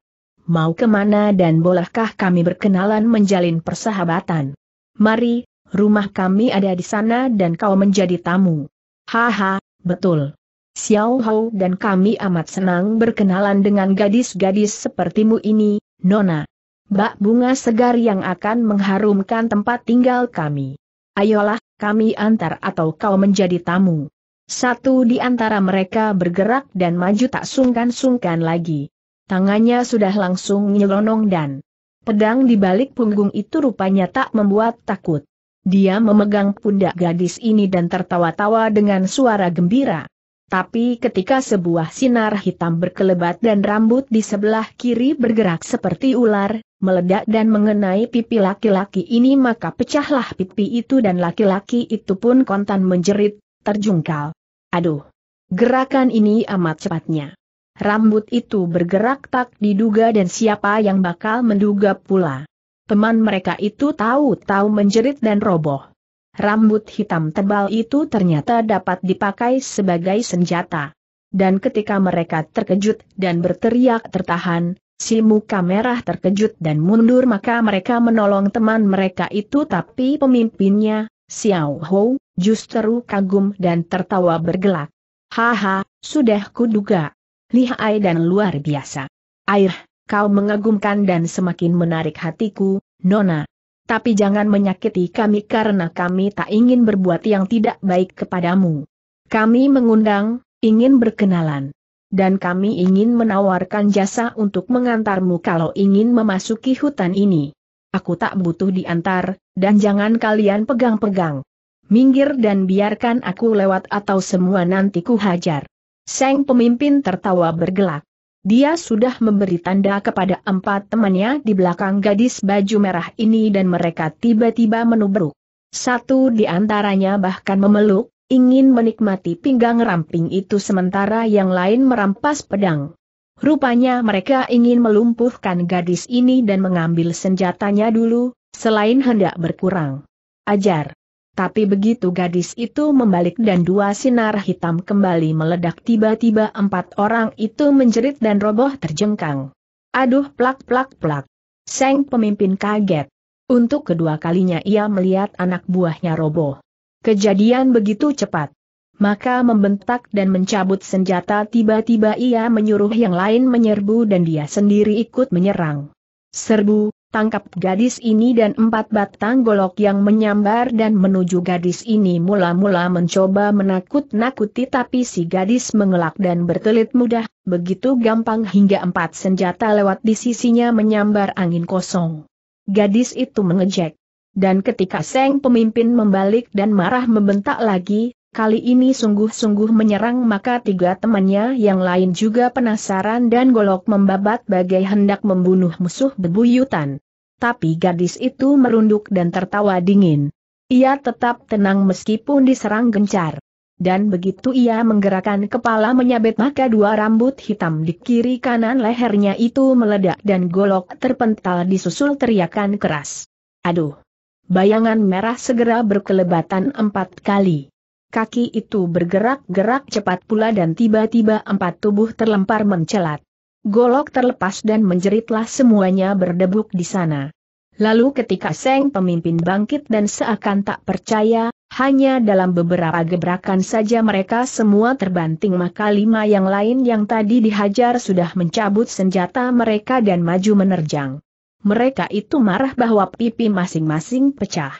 Mau kemana dan bolehkah kami berkenalan menjalin persahabatan? Mari, rumah kami ada di sana dan kau menjadi tamu. Haha, betul. Xiao Hao dan kami amat senang berkenalan dengan gadis-gadis sepertimu ini, Nona. Bak bunga segar yang akan mengharumkan tempat tinggal kami. Ayolah, kami antar atau kau menjadi tamu. Satu di antara mereka bergerak dan maju tak sungkan-sungkan lagi. Tangannya sudah langsung nyelonong dan pedang di balik punggung itu rupanya tak membuat takut. Dia memegang pundak gadis ini dan tertawa-tawa dengan suara gembira. Tapi ketika sebuah sinar hitam berkelebat dan rambut di sebelah kiri bergerak seperti ular, meledak dan mengenai pipi laki-laki ini maka pecahlah pipi itu dan laki-laki itu pun kontan menjerit, terjungkal. Aduh! Gerakan ini amat cepatnya. Rambut itu bergerak tak diduga dan siapa yang bakal menduga pula. Teman mereka itu tahu-tahu menjerit dan roboh. Rambut hitam tebal itu ternyata dapat dipakai sebagai senjata. Dan ketika mereka terkejut dan berteriak tertahan, si muka merah terkejut dan mundur maka mereka menolong teman mereka itu tapi pemimpinnya, Xiao Hou, justru kagum dan tertawa bergelak. Haha, sudah kuduga. Lihai dan luar biasa. Air, kau mengagumkan dan semakin menarik hatiku, Nona. Tapi jangan menyakiti kami karena kami tak ingin berbuat yang tidak baik kepadamu. Kami mengundang, ingin berkenalan. Dan kami ingin menawarkan jasa untuk mengantarmu kalau ingin memasuki hutan ini aku tak butuh diantar, dan jangan kalian pegang-pegang. Minggir dan biarkan aku lewat atau semua nanti ku hajar. Seng pemimpin tertawa bergelak. Dia sudah memberi tanda kepada empat temannya di belakang gadis baju merah ini dan mereka tiba-tiba menubruk. Satu di antaranya bahkan memeluk, ingin menikmati pinggang ramping itu sementara yang lain merampas pedang. Rupanya mereka ingin melumpuhkan gadis ini dan mengambil senjatanya dulu, selain hendak berkurang. Ajar. Tapi begitu gadis itu membalik dan dua sinar hitam kembali meledak tiba-tiba empat orang itu menjerit dan roboh terjengkang. Aduh plak plak plak. Seng pemimpin kaget. Untuk kedua kalinya ia melihat anak buahnya roboh. Kejadian begitu cepat maka membentak dan mencabut senjata tiba-tiba ia menyuruh yang lain menyerbu dan dia sendiri ikut menyerang. Serbu, tangkap gadis ini dan empat batang golok yang menyambar dan menuju gadis ini mula-mula mencoba menakut-nakuti tapi si gadis mengelak dan bertelit mudah, begitu gampang hingga empat senjata lewat di sisinya menyambar angin kosong. Gadis itu mengejek. Dan ketika Seng pemimpin membalik dan marah membentak lagi, Kali ini sungguh-sungguh menyerang maka tiga temannya yang lain juga penasaran dan golok membabat bagai hendak membunuh musuh bebuyutan. Tapi gadis itu merunduk dan tertawa dingin. Ia tetap tenang meskipun diserang gencar. Dan begitu ia menggerakkan kepala menyabet maka dua rambut hitam di kiri kanan lehernya itu meledak dan golok terpental disusul teriakan keras. Aduh! Bayangan merah segera berkelebatan empat kali. Kaki itu bergerak-gerak cepat pula dan tiba-tiba empat tubuh terlempar mencelat. Golok terlepas dan menjeritlah semuanya berdebuk di sana. Lalu ketika Seng pemimpin bangkit dan seakan tak percaya, hanya dalam beberapa gebrakan saja mereka semua terbanting maka lima yang lain yang tadi dihajar sudah mencabut senjata mereka dan maju menerjang. Mereka itu marah bahwa pipi masing-masing pecah.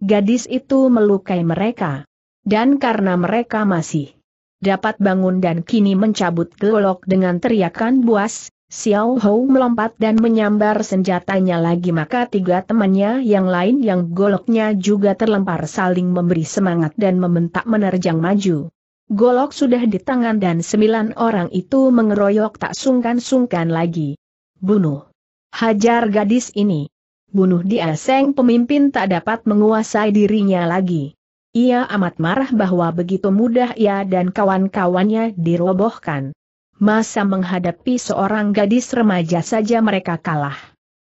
Gadis itu melukai mereka. Dan karena mereka masih dapat bangun dan kini mencabut golok dengan teriakan buas, Xiao Hou melompat dan menyambar senjatanya lagi maka tiga temannya yang lain yang goloknya juga terlempar saling memberi semangat dan membentak menerjang maju. Golok sudah di tangan dan sembilan orang itu mengeroyok tak sungkan-sungkan lagi. Bunuh. Hajar gadis ini. Bunuh dia Seng pemimpin tak dapat menguasai dirinya lagi. Ia amat marah bahwa begitu mudah ia dan kawan-kawannya dirobohkan. Masa menghadapi seorang gadis remaja saja mereka kalah.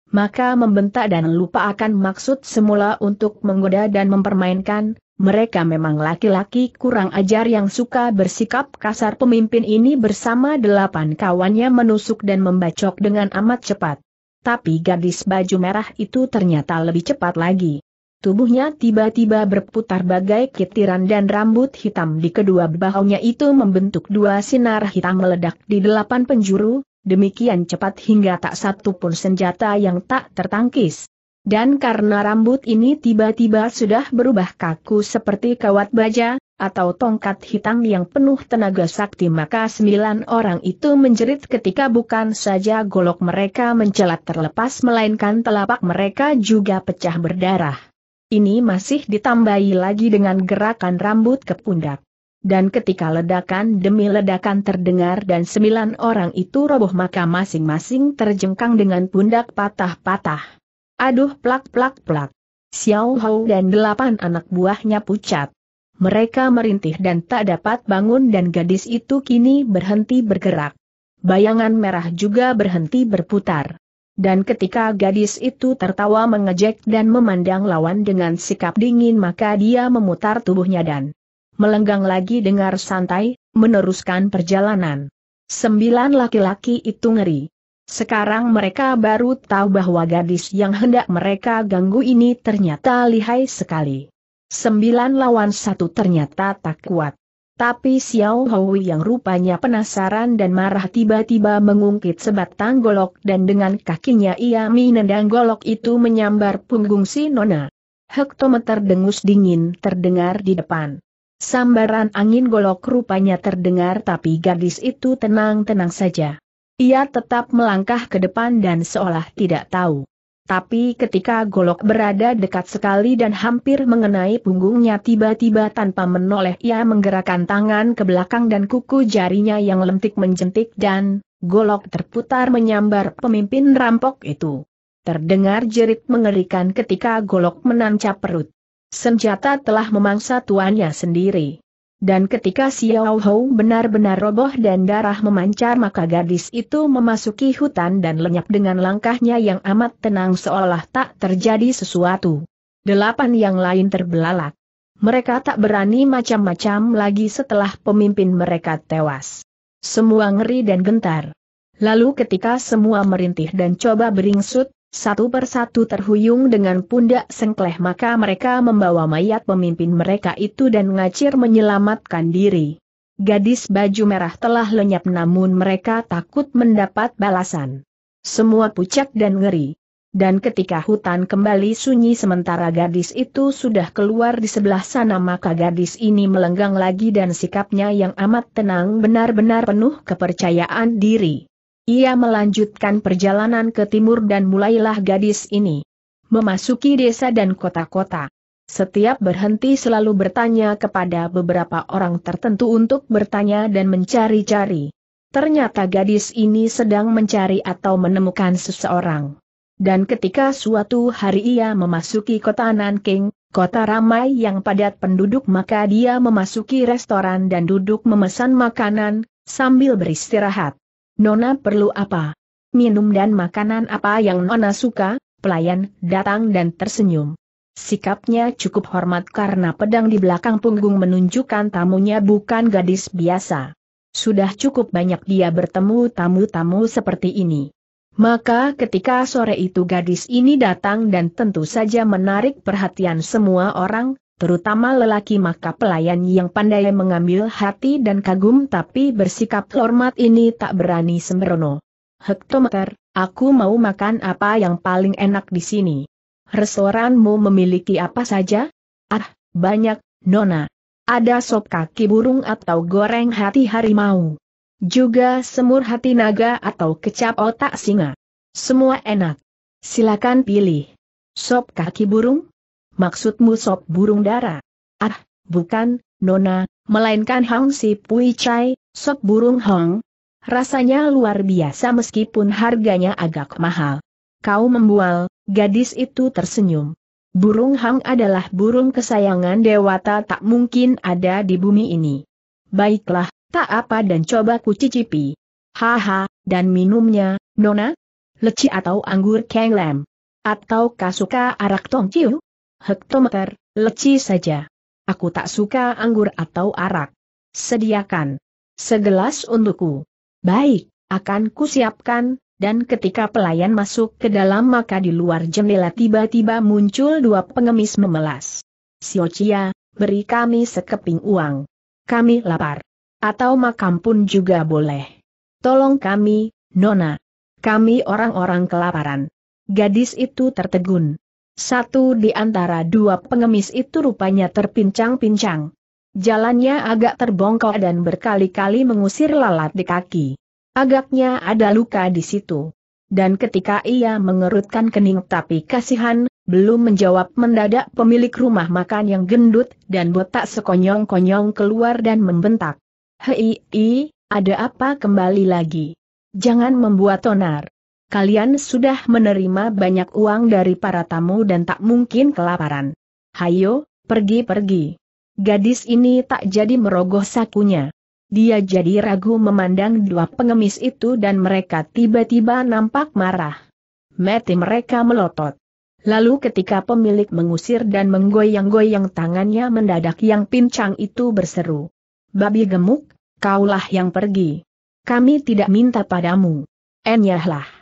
Maka membentak dan lupa akan maksud semula untuk menggoda dan mempermainkan, mereka memang laki-laki kurang ajar yang suka bersikap kasar pemimpin ini bersama delapan kawannya menusuk dan membacok dengan amat cepat. Tapi gadis baju merah itu ternyata lebih cepat lagi. Tubuhnya tiba-tiba berputar bagai kitiran dan rambut hitam di kedua bahunya itu membentuk dua sinar hitam meledak di delapan penjuru, demikian cepat hingga tak satu pun senjata yang tak tertangkis. Dan karena rambut ini tiba-tiba sudah berubah kaku seperti kawat baja, atau tongkat hitam yang penuh tenaga sakti maka sembilan orang itu menjerit ketika bukan saja golok mereka mencelat terlepas melainkan telapak mereka juga pecah berdarah. Ini masih ditambahi lagi dengan gerakan rambut ke pundak. Dan ketika ledakan demi ledakan terdengar dan sembilan orang itu roboh maka masing-masing terjengkang dengan pundak patah-patah. Aduh plak-plak-plak. Xiao Hou dan delapan anak buahnya pucat. Mereka merintih dan tak dapat bangun dan gadis itu kini berhenti bergerak. Bayangan merah juga berhenti berputar. Dan ketika gadis itu tertawa mengejek dan memandang lawan dengan sikap dingin maka dia memutar tubuhnya dan melenggang lagi dengar santai, meneruskan perjalanan. Sembilan laki-laki itu ngeri. Sekarang mereka baru tahu bahwa gadis yang hendak mereka ganggu ini ternyata lihai sekali. Sembilan lawan satu ternyata tak kuat. Tapi Xiao Hui yang rupanya penasaran dan marah tiba-tiba mengungkit sebatang golok dan dengan kakinya ia menendang golok itu menyambar punggung si Nona. Hektometer dengus dingin terdengar di depan. Sambaran angin golok rupanya terdengar tapi gadis itu tenang-tenang saja. Ia tetap melangkah ke depan dan seolah tidak tahu. Tapi ketika golok berada dekat sekali dan hampir mengenai punggungnya tiba-tiba tanpa menoleh ia menggerakkan tangan ke belakang dan kuku jarinya yang lentik menjentik dan golok terputar menyambar pemimpin rampok itu. Terdengar jerit mengerikan ketika golok menancap perut. Senjata telah memangsa tuannya sendiri. Dan ketika Xiao Hou benar-benar roboh dan darah memancar maka gadis itu memasuki hutan dan lenyap dengan langkahnya yang amat tenang seolah tak terjadi sesuatu. Delapan yang lain terbelalak. Mereka tak berani macam-macam lagi setelah pemimpin mereka tewas. Semua ngeri dan gentar. Lalu ketika semua merintih dan coba beringsut, satu persatu terhuyung dengan pundak sengkleh maka mereka membawa mayat pemimpin mereka itu dan ngacir menyelamatkan diri. Gadis baju merah telah lenyap namun mereka takut mendapat balasan. Semua pucat dan ngeri. Dan ketika hutan kembali sunyi sementara gadis itu sudah keluar di sebelah sana maka gadis ini melenggang lagi dan sikapnya yang amat tenang benar-benar penuh kepercayaan diri. Ia melanjutkan perjalanan ke timur dan mulailah gadis ini memasuki desa dan kota-kota. Setiap berhenti selalu bertanya kepada beberapa orang tertentu untuk bertanya dan mencari-cari. Ternyata gadis ini sedang mencari atau menemukan seseorang. Dan ketika suatu hari ia memasuki kota Nanking, kota ramai yang padat penduduk maka dia memasuki restoran dan duduk memesan makanan, sambil beristirahat. Nona perlu apa? Minum dan makanan apa yang Nona suka? Pelayan datang dan tersenyum. Sikapnya cukup hormat karena pedang di belakang punggung menunjukkan tamunya bukan gadis biasa. Sudah cukup banyak dia bertemu tamu-tamu seperti ini. Maka ketika sore itu gadis ini datang dan tentu saja menarik perhatian semua orang, terutama lelaki maka pelayan yang pandai mengambil hati dan kagum tapi bersikap hormat ini tak berani sembrono. Hektometer, aku mau makan apa yang paling enak di sini. Restoranmu memiliki apa saja? Ah, banyak, Nona. Ada sop kaki burung atau goreng hati harimau. Juga semur hati naga atau kecap otak singa. Semua enak. Silakan pilih. Sop kaki burung? maksudmu sop burung dara? Ah, bukan, Nona, melainkan Hong Si Pui Chai, sop burung Hong. Rasanya luar biasa meskipun harganya agak mahal. Kau membual, gadis itu tersenyum. Burung Hang adalah burung kesayangan dewata tak mungkin ada di bumi ini. Baiklah, tak apa dan coba ku cicipi. Haha, dan minumnya, Nona? Leci atau anggur kenglem? Atau kasuka arak tongciu? hektometer, leci saja. Aku tak suka anggur atau arak. Sediakan. Segelas untukku. Baik, akan kusiapkan, dan ketika pelayan masuk ke dalam maka di luar jendela tiba-tiba muncul dua pengemis memelas. Siocia, beri kami sekeping uang. Kami lapar. Atau makam pun juga boleh. Tolong kami, Nona. Kami orang-orang kelaparan. Gadis itu tertegun satu di antara dua pengemis itu rupanya terpincang-pincang. Jalannya agak terbongkok dan berkali-kali mengusir lalat di kaki. Agaknya ada luka di situ. Dan ketika ia mengerutkan kening tapi kasihan, belum menjawab mendadak pemilik rumah makan yang gendut dan botak sekonyong-konyong keluar dan membentak. Hei, ada apa kembali lagi? Jangan membuat tonar." kalian sudah menerima banyak uang dari para tamu dan tak mungkin kelaparan. Hayo, pergi-pergi. Gadis ini tak jadi merogoh sakunya. Dia jadi ragu memandang dua pengemis itu dan mereka tiba-tiba nampak marah. Mati mereka melotot. Lalu ketika pemilik mengusir dan menggoyang-goyang tangannya mendadak yang pincang itu berseru. Babi gemuk, kaulah yang pergi. Kami tidak minta padamu. Enyahlah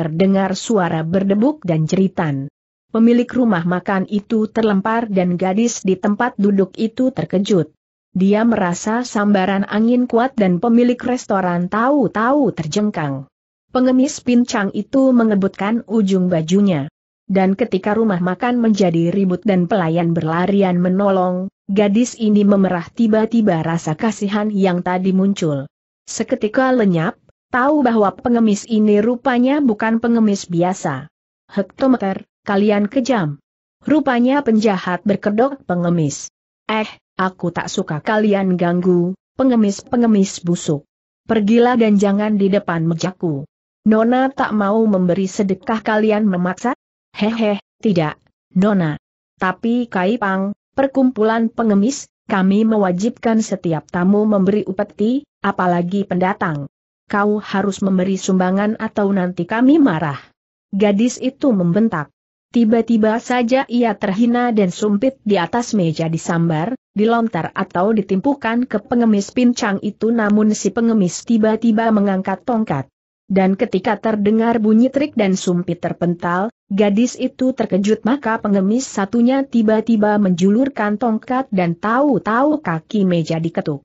terdengar suara berdebuk dan jeritan. Pemilik rumah makan itu terlempar dan gadis di tempat duduk itu terkejut. Dia merasa sambaran angin kuat dan pemilik restoran tahu-tahu terjengkang. Pengemis pincang itu mengebutkan ujung bajunya. Dan ketika rumah makan menjadi ribut dan pelayan berlarian menolong, gadis ini memerah tiba-tiba rasa kasihan yang tadi muncul. Seketika lenyap, tahu bahwa pengemis ini rupanya bukan pengemis biasa. Hektometer, kalian kejam. Rupanya penjahat berkedok pengemis. Eh, aku tak suka kalian ganggu, pengemis-pengemis busuk. Pergilah dan jangan di depan mejaku. Nona tak mau memberi sedekah kalian memaksa? Hehe, tidak, Nona. Tapi Kaipang, perkumpulan pengemis, kami mewajibkan setiap tamu memberi upeti, apalagi pendatang kau harus memberi sumbangan atau nanti kami marah. Gadis itu membentak. Tiba-tiba saja ia terhina dan sumpit di atas meja disambar, dilontar atau ditimpukan ke pengemis pincang itu namun si pengemis tiba-tiba mengangkat tongkat. Dan ketika terdengar bunyi trik dan sumpit terpental, gadis itu terkejut maka pengemis satunya tiba-tiba menjulurkan tongkat dan tahu-tahu kaki meja diketuk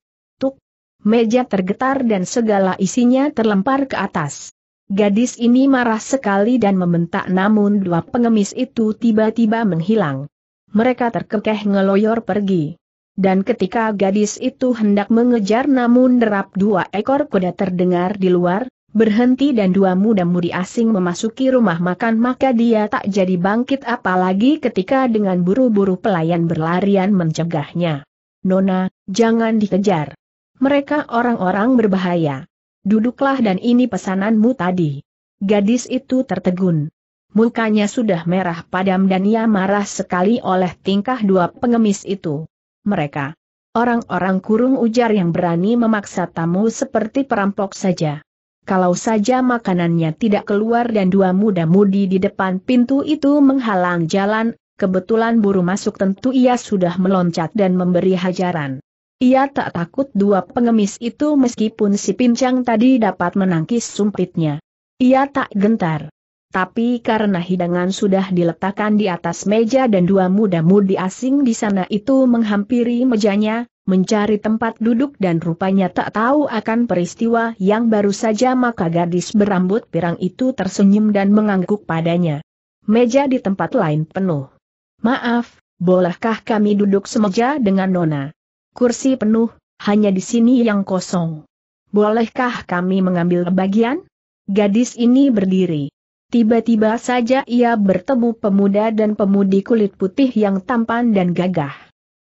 meja tergetar dan segala isinya terlempar ke atas. Gadis ini marah sekali dan membentak namun dua pengemis itu tiba-tiba menghilang. Mereka terkekeh ngeloyor pergi. Dan ketika gadis itu hendak mengejar namun derap dua ekor kuda terdengar di luar, berhenti dan dua muda-mudi asing memasuki rumah makan maka dia tak jadi bangkit apalagi ketika dengan buru-buru pelayan berlarian mencegahnya. Nona, jangan dikejar. Mereka orang-orang berbahaya. Duduklah dan ini pesananmu tadi. Gadis itu tertegun. Mukanya sudah merah padam dan ia marah sekali oleh tingkah dua pengemis itu. Mereka. Orang-orang kurung ujar yang berani memaksa tamu seperti perampok saja. Kalau saja makanannya tidak keluar dan dua muda-mudi di depan pintu itu menghalang jalan, kebetulan buru masuk tentu ia sudah meloncat dan memberi hajaran. Ia tak takut dua pengemis itu meskipun si pincang tadi dapat menangkis sumpitnya. Ia tak gentar. Tapi karena hidangan sudah diletakkan di atas meja dan dua muda-mudi asing di sana itu menghampiri mejanya, mencari tempat duduk dan rupanya tak tahu akan peristiwa yang baru saja maka gadis berambut pirang itu tersenyum dan mengangguk padanya. Meja di tempat lain penuh. Maaf, bolehkah kami duduk semeja dengan Nona? kursi penuh, hanya di sini yang kosong. Bolehkah kami mengambil bagian? Gadis ini berdiri. Tiba-tiba saja ia bertemu pemuda dan pemudi kulit putih yang tampan dan gagah.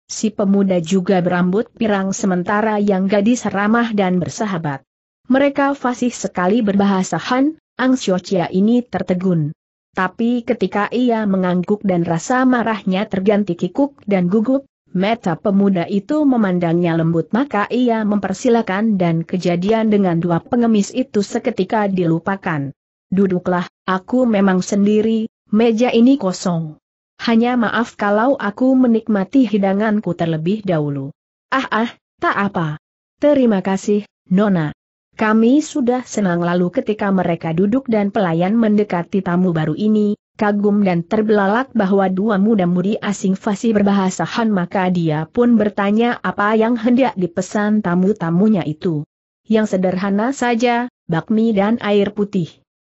Si pemuda juga berambut pirang sementara yang gadis ramah dan bersahabat. Mereka fasih sekali berbahasa Han, Ang Xiochia ini tertegun. Tapi ketika ia mengangguk dan rasa marahnya terganti kikuk dan gugup, Meta pemuda itu memandangnya lembut maka ia mempersilakan dan kejadian dengan dua pengemis itu seketika dilupakan. Duduklah, aku memang sendiri, meja ini kosong. Hanya maaf kalau aku menikmati hidanganku terlebih dahulu. Ah ah, tak apa. Terima kasih, Nona. Kami sudah senang lalu ketika mereka duduk dan pelayan mendekati tamu baru ini, kagum dan terbelalak bahwa dua muda mudi asing fasih berbahasa Han maka dia pun bertanya apa yang hendak dipesan tamu-tamunya itu. Yang sederhana saja, bakmi dan air putih.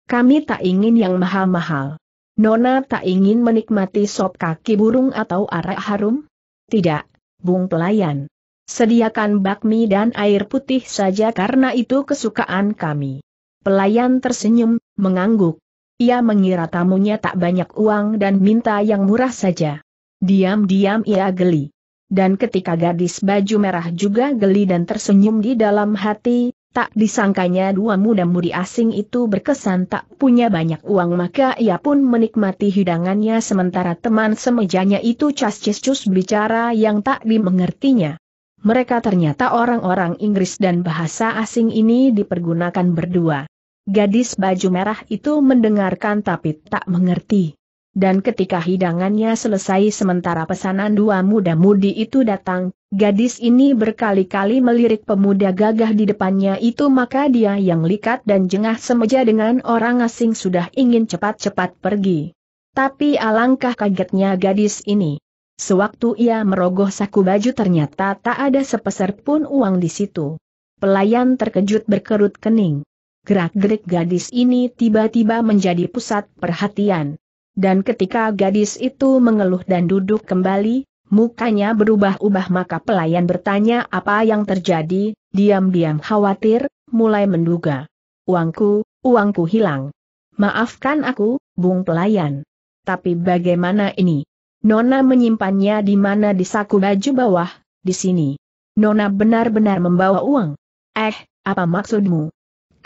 Kami tak ingin yang mahal-mahal. Nona tak ingin menikmati sop kaki burung atau arak harum? Tidak, Bung Pelayan. Sediakan bakmi dan air putih saja karena itu kesukaan kami. Pelayan tersenyum, mengangguk. Ia mengira tamunya tak banyak uang dan minta yang murah saja. Diam-diam ia geli. Dan ketika gadis baju merah juga geli dan tersenyum di dalam hati, tak disangkanya dua muda-mudi asing itu berkesan tak punya banyak uang maka ia pun menikmati hidangannya sementara teman semejanya itu cas-cis-cus bicara yang tak dimengertinya. Mereka ternyata orang-orang Inggris dan bahasa asing ini dipergunakan berdua. Gadis baju merah itu mendengarkan tapi tak mengerti. Dan ketika hidangannya selesai sementara pesanan dua muda-mudi itu datang, gadis ini berkali-kali melirik pemuda gagah di depannya itu maka dia yang likat dan jengah semeja dengan orang asing sudah ingin cepat-cepat pergi. Tapi alangkah kagetnya gadis ini. Sewaktu ia merogoh saku baju ternyata tak ada sepeser pun uang di situ. Pelayan terkejut berkerut kening gerak-gerik gadis ini tiba-tiba menjadi pusat perhatian. Dan ketika gadis itu mengeluh dan duduk kembali, mukanya berubah-ubah maka pelayan bertanya apa yang terjadi, diam-diam khawatir, mulai menduga. Uangku, uangku hilang. Maafkan aku, bung pelayan. Tapi bagaimana ini? Nona menyimpannya di mana di saku baju bawah, di sini. Nona benar-benar membawa uang. Eh, apa maksudmu?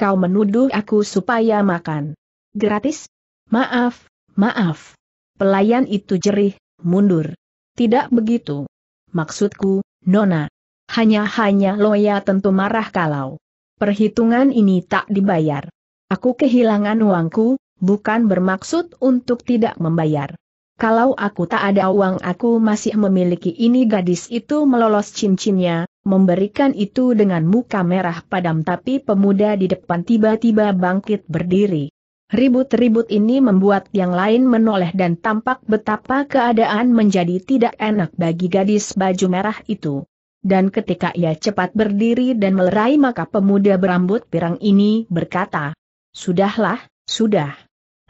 kau menuduh aku supaya makan. Gratis? Maaf, maaf. Pelayan itu jerih, mundur. Tidak begitu. Maksudku, Nona. Hanya-hanya Loya tentu marah kalau perhitungan ini tak dibayar. Aku kehilangan uangku, bukan bermaksud untuk tidak membayar. Kalau aku tak ada uang aku masih memiliki ini gadis itu melolos cincinnya, memberikan itu dengan muka merah padam tapi pemuda di depan tiba-tiba bangkit berdiri. Ribut-ribut ini membuat yang lain menoleh dan tampak betapa keadaan menjadi tidak enak bagi gadis baju merah itu. Dan ketika ia cepat berdiri dan melerai maka pemuda berambut pirang ini berkata, Sudahlah, sudah.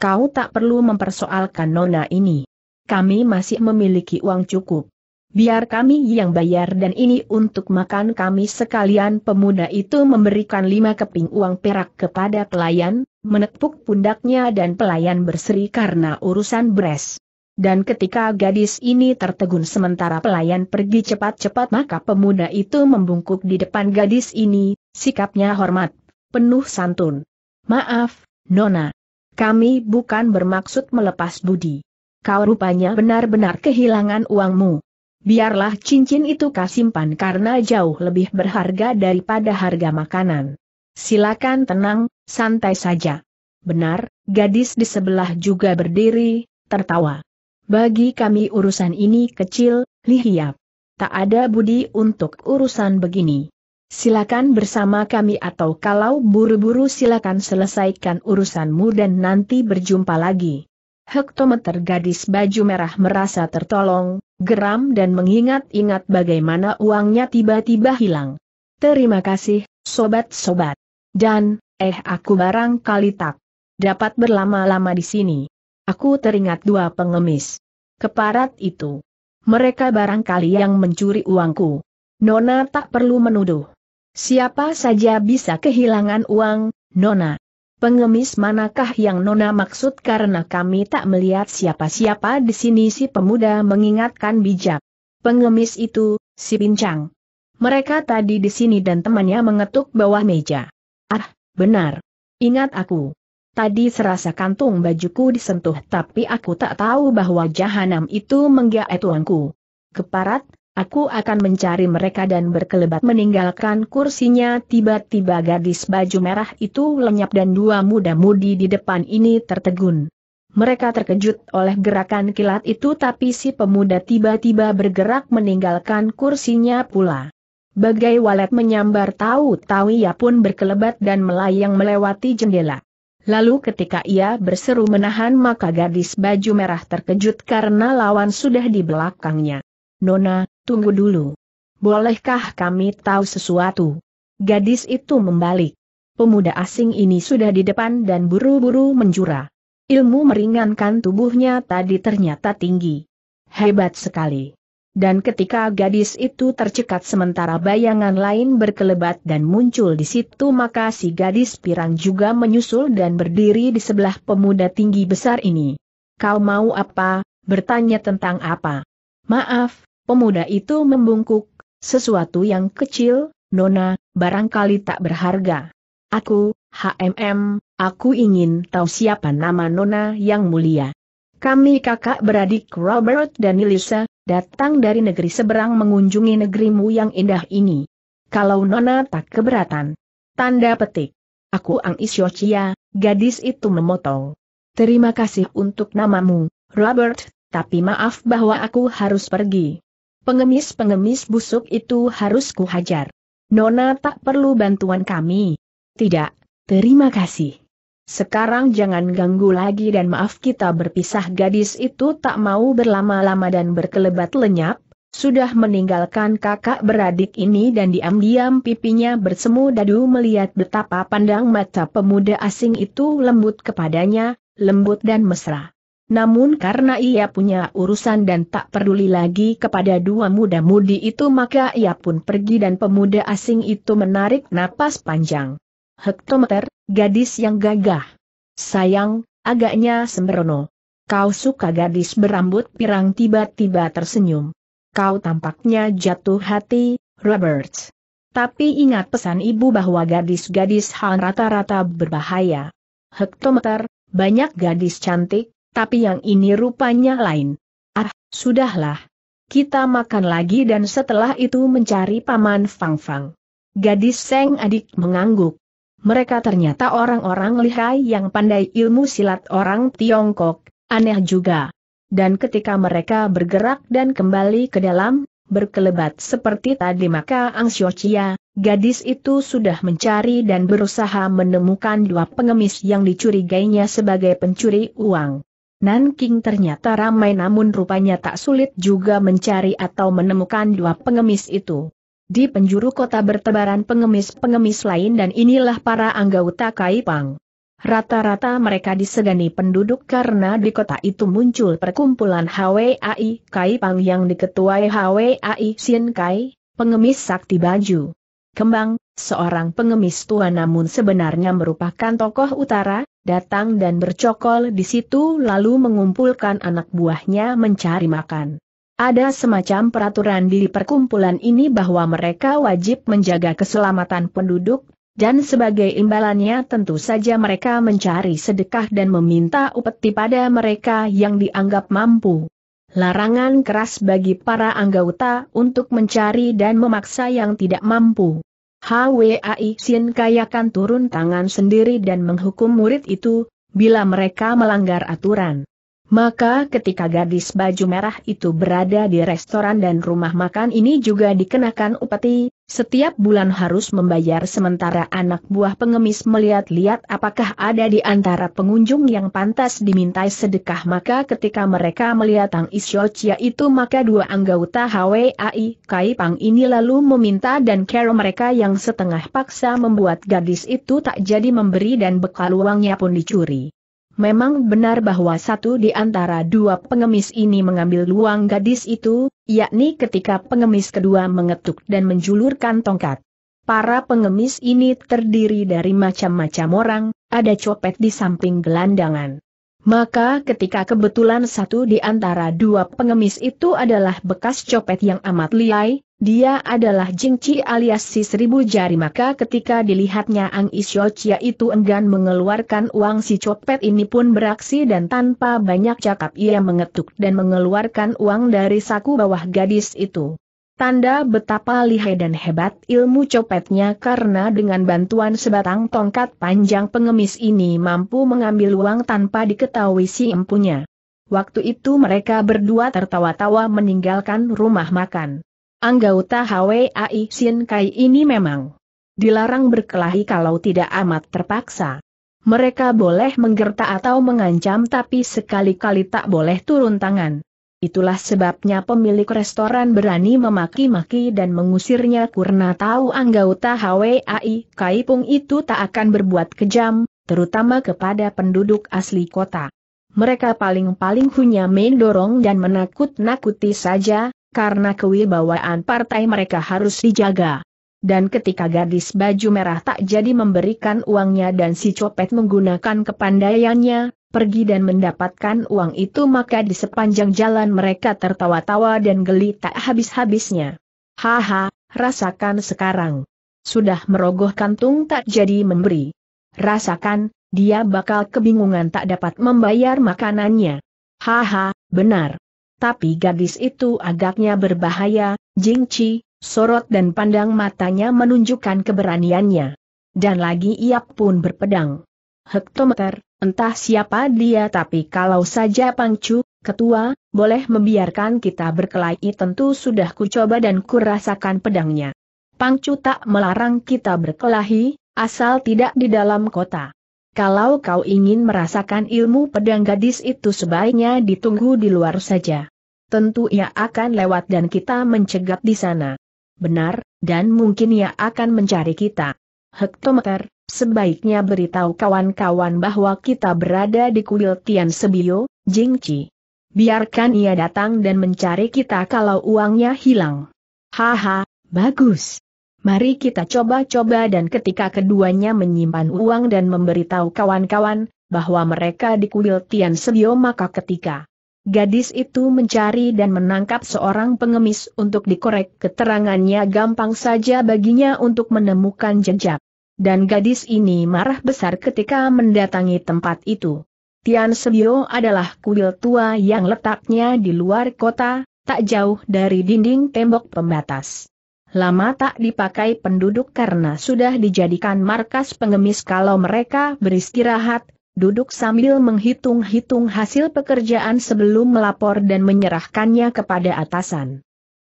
Kau tak perlu mempersoalkan nona ini. Kami masih memiliki uang cukup. Biar kami yang bayar dan ini untuk makan kami sekalian pemuda itu memberikan lima keping uang perak kepada pelayan, menepuk pundaknya dan pelayan berseri karena urusan beres. Dan ketika gadis ini tertegun sementara pelayan pergi cepat-cepat maka pemuda itu membungkuk di depan gadis ini, sikapnya hormat, penuh santun. Maaf, Nona. Kami bukan bermaksud melepas budi. Kau rupanya benar-benar kehilangan uangmu. Biarlah cincin itu kasimpan karena jauh lebih berharga daripada harga makanan. Silakan tenang, santai saja. Benar, gadis di sebelah juga berdiri, tertawa. Bagi kami urusan ini kecil, lihiap. Tak ada budi untuk urusan begini. Silakan bersama kami atau kalau buru-buru silakan selesaikan urusanmu dan nanti berjumpa lagi. Hektometer gadis baju merah merasa tertolong, geram dan mengingat-ingat bagaimana uangnya tiba-tiba hilang. Terima kasih, sobat-sobat. Dan, eh aku barangkali tak dapat berlama-lama di sini. Aku teringat dua pengemis. Keparat itu. Mereka barangkali yang mencuri uangku. Nona tak perlu menuduh. Siapa saja bisa kehilangan uang, Nona. Pengemis manakah yang Nona maksud karena kami tak melihat siapa-siapa di sini si pemuda mengingatkan bijak. Pengemis itu, si pincang. Mereka tadi di sini dan temannya mengetuk bawah meja. Ah, benar. Ingat aku. Tadi serasa kantung bajuku disentuh tapi aku tak tahu bahwa jahanam itu menggaet eh, uangku. Keparat, Aku akan mencari mereka dan berkelebat meninggalkan kursinya tiba-tiba gadis baju merah itu lenyap dan dua muda-mudi di depan ini tertegun. Mereka terkejut oleh gerakan kilat itu tapi si pemuda tiba-tiba bergerak meninggalkan kursinya pula. Bagai walet menyambar tahu-tahu ia pun berkelebat dan melayang melewati jendela. Lalu ketika ia berseru menahan maka gadis baju merah terkejut karena lawan sudah di belakangnya. Nona, Tunggu dulu. Bolehkah kami tahu sesuatu? Gadis itu membalik. Pemuda asing ini sudah di depan dan buru-buru menjura. Ilmu meringankan tubuhnya tadi ternyata tinggi. Hebat sekali. Dan ketika gadis itu tercekat sementara bayangan lain berkelebat dan muncul di situ maka si gadis pirang juga menyusul dan berdiri di sebelah pemuda tinggi besar ini. Kau mau apa? Bertanya tentang apa? Maaf, Pemuda itu membungkuk, sesuatu yang kecil, Nona, barangkali tak berharga. Aku, HMM, aku ingin tahu siapa nama Nona yang mulia. Kami kakak beradik Robert dan Elisa, datang dari negeri seberang mengunjungi negerimu yang indah ini. Kalau Nona tak keberatan. Tanda petik. Aku Ang Isyochia, gadis itu memotong. Terima kasih untuk namamu, Robert, tapi maaf bahwa aku harus pergi. Pengemis-pengemis busuk itu harus kuhajar. Nona tak perlu bantuan kami. Tidak, terima kasih. Sekarang jangan ganggu lagi dan maaf kita berpisah gadis itu tak mau berlama-lama dan berkelebat lenyap, sudah meninggalkan kakak beradik ini dan diam-diam pipinya bersemu dadu melihat betapa pandang mata pemuda asing itu lembut kepadanya, lembut dan mesra. Namun karena ia punya urusan dan tak peduli lagi kepada dua muda-mudi itu maka ia pun pergi dan pemuda asing itu menarik napas panjang. Hektometer, gadis yang gagah. Sayang, agaknya sembrono. Kau suka gadis berambut pirang tiba-tiba tersenyum. Kau tampaknya jatuh hati, Robert. Tapi ingat pesan ibu bahwa gadis-gadis hantu rata-rata berbahaya. Hektometer, banyak gadis cantik, tapi yang ini rupanya lain. Ah, sudahlah. Kita makan lagi dan setelah itu mencari paman Fang Fang. Gadis Seng adik mengangguk. Mereka ternyata orang-orang lihai yang pandai ilmu silat orang Tiongkok, aneh juga. Dan ketika mereka bergerak dan kembali ke dalam, berkelebat seperti tadi maka Ang Xiochia, gadis itu sudah mencari dan berusaha menemukan dua pengemis yang dicurigainya sebagai pencuri uang. Nanking ternyata ramai namun rupanya tak sulit juga mencari atau menemukan dua pengemis itu. Di penjuru kota bertebaran pengemis-pengemis lain dan inilah para anggota Kaipang. Rata-rata mereka disegani penduduk karena di kota itu muncul perkumpulan HWAI Kaipang yang diketuai HWAI Sien Kai, pengemis sakti baju. Kembang, seorang pengemis tua namun sebenarnya merupakan tokoh utara, datang dan bercokol di situ lalu mengumpulkan anak buahnya mencari makan. Ada semacam peraturan di perkumpulan ini bahwa mereka wajib menjaga keselamatan penduduk, dan sebagai imbalannya tentu saja mereka mencari sedekah dan meminta upeti pada mereka yang dianggap mampu. Larangan keras bagi para anggota untuk mencari dan memaksa yang tidak mampu. HWAI Sin Kayakan turun tangan sendiri dan menghukum murid itu, bila mereka melanggar aturan. Maka ketika gadis baju merah itu berada di restoran dan rumah makan ini juga dikenakan upeti, setiap bulan harus membayar sementara anak buah pengemis melihat-lihat apakah ada di antara pengunjung yang pantas dimintai sedekah maka ketika mereka melihat Tang Isyocia itu maka dua anggota HWAI Kai Pang ini lalu meminta dan kero mereka yang setengah paksa membuat gadis itu tak jadi memberi dan bekal uangnya pun dicuri. Memang benar bahwa satu di antara dua pengemis ini mengambil luang gadis itu, yakni ketika pengemis kedua mengetuk dan menjulurkan tongkat. Para pengemis ini terdiri dari macam-macam orang, ada copet di samping gelandangan. Maka ketika kebetulan satu di antara dua pengemis itu adalah bekas copet yang amat liai, dia adalah Jingci alias si seribu jari maka ketika dilihatnya Ang Isyocia itu enggan mengeluarkan uang si copet ini pun beraksi dan tanpa banyak cakap ia mengetuk dan mengeluarkan uang dari saku bawah gadis itu. Tanda betapa lihai dan hebat ilmu copetnya karena dengan bantuan sebatang tongkat panjang pengemis ini mampu mengambil uang tanpa diketahui si empunya. Waktu itu mereka berdua tertawa-tawa meninggalkan rumah makan. Anggota HWAI Sin Kai ini memang dilarang berkelahi kalau tidak amat terpaksa. Mereka boleh menggerta atau mengancam tapi sekali-kali tak boleh turun tangan. Itulah sebabnya pemilik restoran berani memaki-maki dan mengusirnya karena tahu anggota HWAI Kaipung itu tak akan berbuat kejam, terutama kepada penduduk asli kota. Mereka paling-paling hanya main dorong dan menakut-nakuti saja, karena kewibawaan partai mereka harus dijaga. Dan ketika gadis baju merah tak jadi memberikan uangnya dan si copet menggunakan kepandaiannya, pergi dan mendapatkan uang itu maka di sepanjang jalan mereka tertawa-tawa dan geli tak habis-habisnya. Haha, rasakan sekarang. Sudah merogoh kantung tak jadi memberi. Rasakan, dia bakal kebingungan tak dapat membayar makanannya. Haha, benar. Tapi gadis itu agaknya berbahaya, jingci, sorot dan pandang matanya menunjukkan keberaniannya. Dan lagi ia pun berpedang hektometer, entah siapa dia tapi kalau saja Pangcu, ketua, boleh membiarkan kita berkelahi tentu sudah kucoba dan kurasakan pedangnya. Pangcu tak melarang kita berkelahi, asal tidak di dalam kota. Kalau kau ingin merasakan ilmu pedang gadis itu sebaiknya ditunggu di luar saja. Tentu ia akan lewat dan kita mencegat di sana. Benar, dan mungkin ia akan mencari kita. Hektometer, sebaiknya beritahu kawan-kawan bahwa kita berada di kuil Tian Sebio, Jing Chi. Biarkan ia datang dan mencari kita kalau uangnya hilang. Haha, bagus. Mari kita coba-coba dan ketika keduanya menyimpan uang dan memberitahu kawan-kawan, bahwa mereka di kuil Tian Sebio maka ketika Gadis itu mencari dan menangkap seorang pengemis untuk dikorek keterangannya gampang saja baginya untuk menemukan jejak dan gadis ini marah besar ketika mendatangi tempat itu. Tian Sebio adalah kuil tua yang letaknya di luar kota, tak jauh dari dinding tembok pembatas. Lama tak dipakai penduduk karena sudah dijadikan markas pengemis kalau mereka beristirahat, duduk sambil menghitung-hitung hasil pekerjaan sebelum melapor dan menyerahkannya kepada atasan.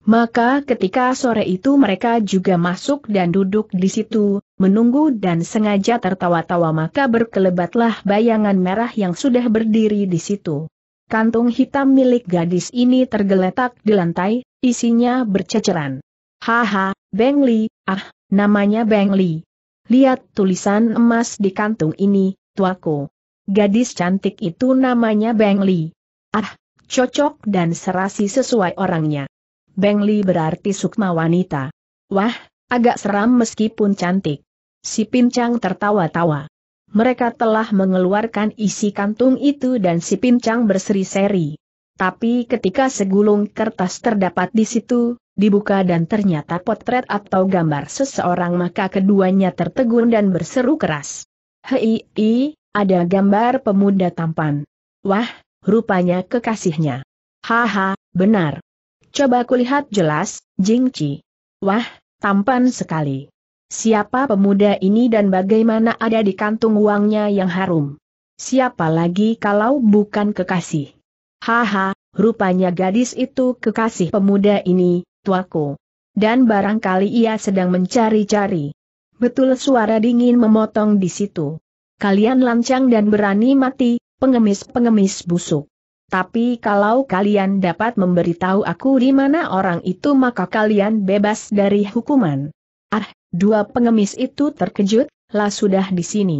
Maka ketika sore itu mereka juga masuk dan duduk di situ, menunggu dan sengaja tertawa-tawa maka berkelebatlah bayangan merah yang sudah berdiri di situ. Kantung hitam milik gadis ini tergeletak di lantai, isinya berceceran. Haha, Beng Li, ah, namanya Beng Li. Lihat tulisan emas di kantung ini, tuaku. Gadis cantik itu namanya Beng Li. Ah, cocok dan serasi sesuai orangnya. Beng Li berarti sukma wanita. Wah, agak seram meskipun cantik. Si Pincang tertawa-tawa. Mereka telah mengeluarkan isi kantung itu dan si Pincang berseri-seri. Tapi ketika segulung kertas terdapat di situ, dibuka dan ternyata potret atau gambar seseorang maka keduanya tertegun dan berseru keras. Hei, i, ada gambar pemuda tampan. Wah, rupanya kekasihnya. Haha, benar. Coba kulihat jelas, Jingci. Wah, tampan sekali. Siapa pemuda ini dan bagaimana ada di kantung uangnya yang harum? Siapa lagi kalau bukan kekasih? Haha, rupanya gadis itu kekasih pemuda ini, tuaku. Dan barangkali ia sedang mencari-cari. Betul suara dingin memotong di situ. Kalian lancang dan berani mati, pengemis-pengemis busuk. Tapi kalau kalian dapat memberitahu aku di mana orang itu maka kalian bebas dari hukuman. Ah, Dua pengemis itu terkejut, lah sudah di sini.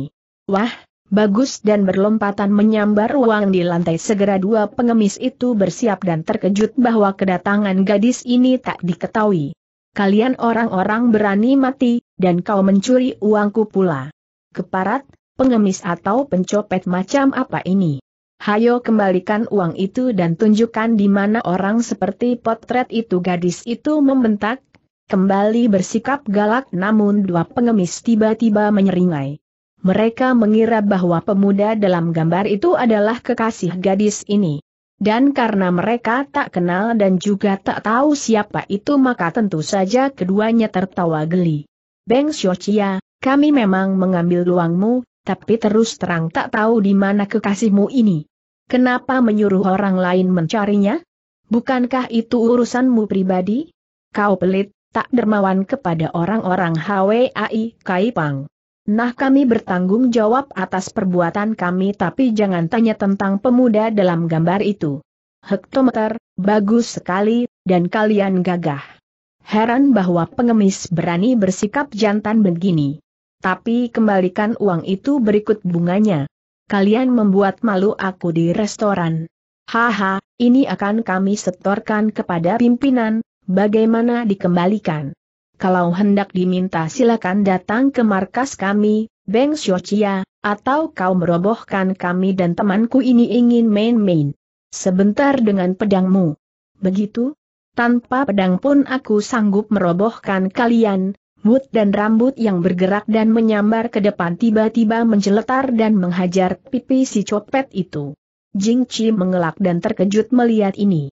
Wah, bagus dan berlompatan menyambar uang di lantai segera dua pengemis itu bersiap dan terkejut bahwa kedatangan gadis ini tak diketahui. Kalian orang-orang berani mati, dan kau mencuri uangku pula. Keparat, pengemis atau pencopet macam apa ini? Hayo kembalikan uang itu dan tunjukkan di mana orang seperti potret itu gadis itu membentak, kembali bersikap galak namun dua pengemis tiba-tiba menyeringai. Mereka mengira bahwa pemuda dalam gambar itu adalah kekasih gadis ini. Dan karena mereka tak kenal dan juga tak tahu siapa itu maka tentu saja keduanya tertawa geli. Beng Xiochia, kami memang mengambil luangmu, tapi terus terang tak tahu di mana kekasihmu ini. Kenapa menyuruh orang lain mencarinya? Bukankah itu urusanmu pribadi? Kau pelit, tak dermawan kepada orang-orang HWAI Kaipang. Nah kami bertanggung jawab atas perbuatan kami tapi jangan tanya tentang pemuda dalam gambar itu. Hektometer, bagus sekali, dan kalian gagah. Heran bahwa pengemis berani bersikap jantan begini. Tapi kembalikan uang itu berikut bunganya. Kalian membuat malu aku di restoran. Haha, ini akan kami setorkan kepada pimpinan, bagaimana dikembalikan? Kalau hendak diminta silakan datang ke markas kami, Beng Xiochia, atau kau merobohkan kami dan temanku ini ingin main-main. Sebentar dengan pedangmu. Begitu? Tanpa pedang pun aku sanggup merobohkan kalian, Mut dan rambut yang bergerak dan menyambar ke depan tiba-tiba menjeletar dan menghajar pipi si copet itu. Jing Chi mengelak dan terkejut melihat ini.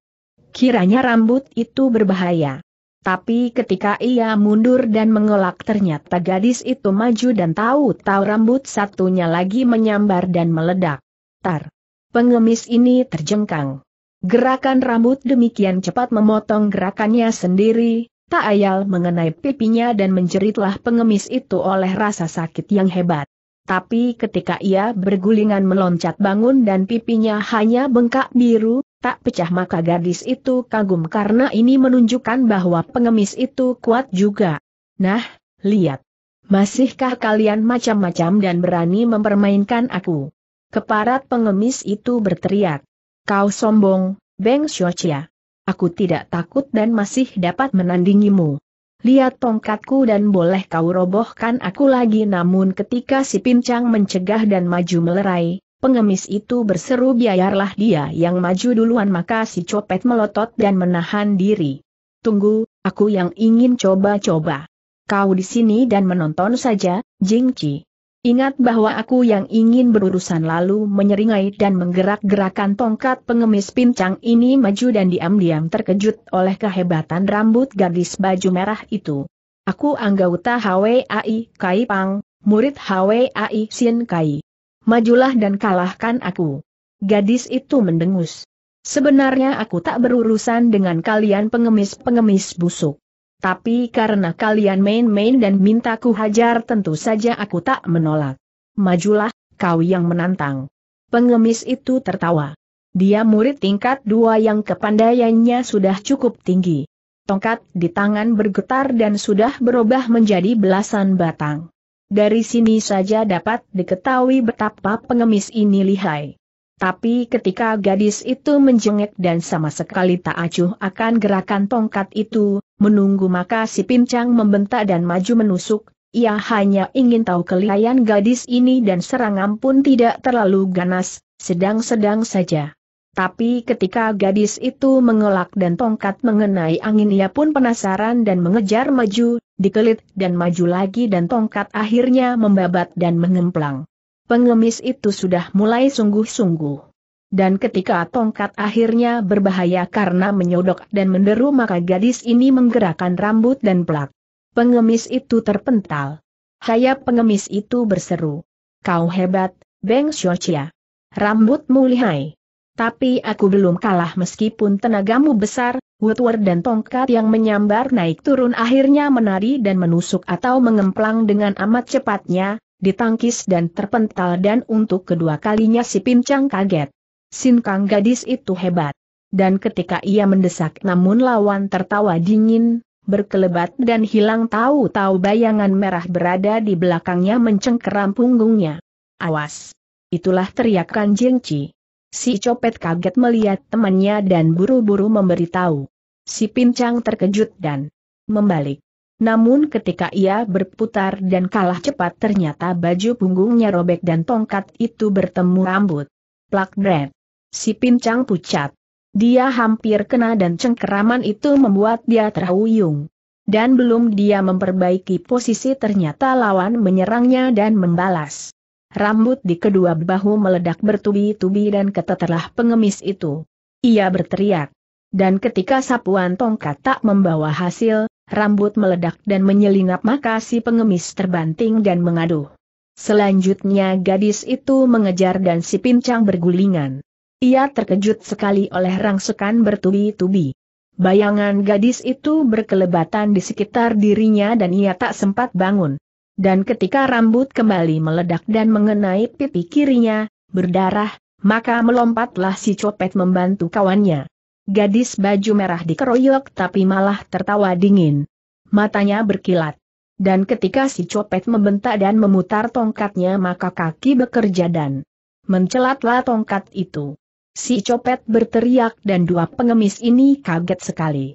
Kiranya rambut itu berbahaya. Tapi ketika ia mundur dan mengelak ternyata gadis itu maju dan tahu-tahu rambut satunya lagi menyambar dan meledak. Tar. Pengemis ini terjengkang. Gerakan rambut demikian cepat memotong gerakannya sendiri, tak ayal mengenai pipinya dan menjeritlah pengemis itu oleh rasa sakit yang hebat. Tapi ketika ia bergulingan meloncat bangun dan pipinya hanya bengkak biru, tak pecah maka gadis itu kagum karena ini menunjukkan bahwa pengemis itu kuat juga. Nah, lihat. Masihkah kalian macam-macam dan berani mempermainkan aku? Keparat pengemis itu berteriak. Kau sombong, Beng Shochia. Aku tidak takut dan masih dapat menandingimu. Lihat tongkatku dan boleh kau robohkan aku lagi namun ketika si pincang mencegah dan maju melerai, Pengemis itu berseru biayarlah dia yang maju duluan maka si copet melotot dan menahan diri. Tunggu, aku yang ingin coba-coba. Kau di sini dan menonton saja, Jingci. Ingat bahwa aku yang ingin berurusan lalu menyeringai dan menggerak-gerakan tongkat pengemis pincang ini maju dan diam-diam terkejut oleh kehebatan rambut gadis baju merah itu. Aku anggota HWAI Kai Pang, murid HWAI Xin Kai majulah dan kalahkan aku. Gadis itu mendengus. Sebenarnya aku tak berurusan dengan kalian pengemis-pengemis busuk. Tapi karena kalian main-main dan mintaku hajar tentu saja aku tak menolak. Majulah, kau yang menantang. Pengemis itu tertawa. Dia murid tingkat dua yang kepandaiannya sudah cukup tinggi. Tongkat di tangan bergetar dan sudah berubah menjadi belasan batang. Dari sini saja dapat diketahui betapa pengemis ini lihai. Tapi ketika gadis itu menjengek dan sama sekali tak acuh akan gerakan tongkat itu, menunggu maka si pincang membentak dan maju menusuk, ia hanya ingin tahu kelihayan gadis ini dan serangan pun tidak terlalu ganas, sedang-sedang saja. Tapi ketika gadis itu mengelak dan tongkat mengenai angin ia pun penasaran dan mengejar maju, dikelit dan maju lagi dan tongkat akhirnya membabat dan mengemplang. Pengemis itu sudah mulai sungguh-sungguh. Dan ketika tongkat akhirnya berbahaya karena menyodok dan menderu maka gadis ini menggerakkan rambut dan pelak. Pengemis itu terpental. Hayap pengemis itu berseru. Kau hebat, Beng Xiaochia. Rambutmu lihai. Tapi aku belum kalah meskipun tenagamu besar, Woodward dan tongkat yang menyambar naik turun akhirnya menari dan menusuk atau mengemplang dengan amat cepatnya, ditangkis dan terpental dan untuk kedua kalinya si pincang kaget. Sinkang gadis itu hebat. Dan ketika ia mendesak namun lawan tertawa dingin, berkelebat dan hilang tahu-tahu bayangan merah berada di belakangnya mencengkeram punggungnya. Awas! Itulah teriakan Jingci. Si copet kaget melihat temannya dan buru-buru memberitahu. Si pincang terkejut dan membalik. Namun ketika ia berputar dan kalah cepat ternyata baju punggungnya robek dan tongkat itu bertemu rambut. Plak dread. Si pincang pucat. Dia hampir kena dan cengkeraman itu membuat dia terhuyung. Dan belum dia memperbaiki posisi ternyata lawan menyerangnya dan membalas rambut di kedua bahu meledak bertubi-tubi dan keteterlah pengemis itu. Ia berteriak. Dan ketika sapuan tongkat tak membawa hasil, rambut meledak dan menyelinap maka si pengemis terbanting dan mengaduh. Selanjutnya gadis itu mengejar dan si pincang bergulingan. Ia terkejut sekali oleh rangsekan bertubi-tubi. Bayangan gadis itu berkelebatan di sekitar dirinya dan ia tak sempat bangun dan ketika rambut kembali meledak dan mengenai pipi kirinya, berdarah, maka melompatlah si copet membantu kawannya. Gadis baju merah dikeroyok tapi malah tertawa dingin. Matanya berkilat. Dan ketika si copet membentak dan memutar tongkatnya maka kaki bekerja dan mencelatlah tongkat itu. Si copet berteriak dan dua pengemis ini kaget sekali.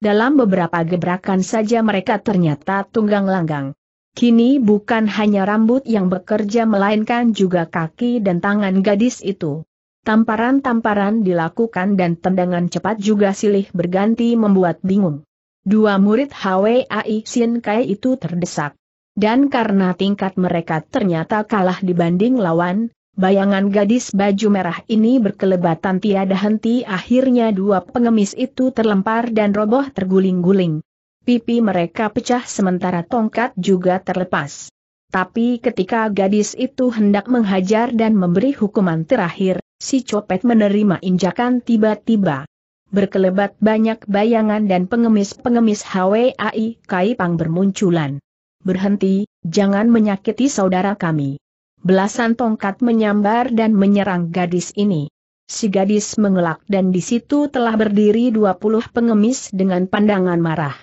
Dalam beberapa gebrakan saja mereka ternyata tunggang langgang. Kini bukan hanya rambut yang bekerja melainkan juga kaki dan tangan gadis itu. Tamparan-tamparan dilakukan dan tendangan cepat juga silih berganti membuat bingung. Dua murid HWAI Sin Kai itu terdesak. Dan karena tingkat mereka ternyata kalah dibanding lawan, bayangan gadis baju merah ini berkelebatan tiada henti akhirnya dua pengemis itu terlempar dan roboh terguling-guling pipi mereka pecah sementara tongkat juga terlepas. Tapi ketika gadis itu hendak menghajar dan memberi hukuman terakhir, si copet menerima injakan tiba-tiba. Berkelebat banyak bayangan dan pengemis-pengemis HWAI Kaipang bermunculan. Berhenti, jangan menyakiti saudara kami. Belasan tongkat menyambar dan menyerang gadis ini. Si gadis mengelak dan di situ telah berdiri 20 pengemis dengan pandangan marah.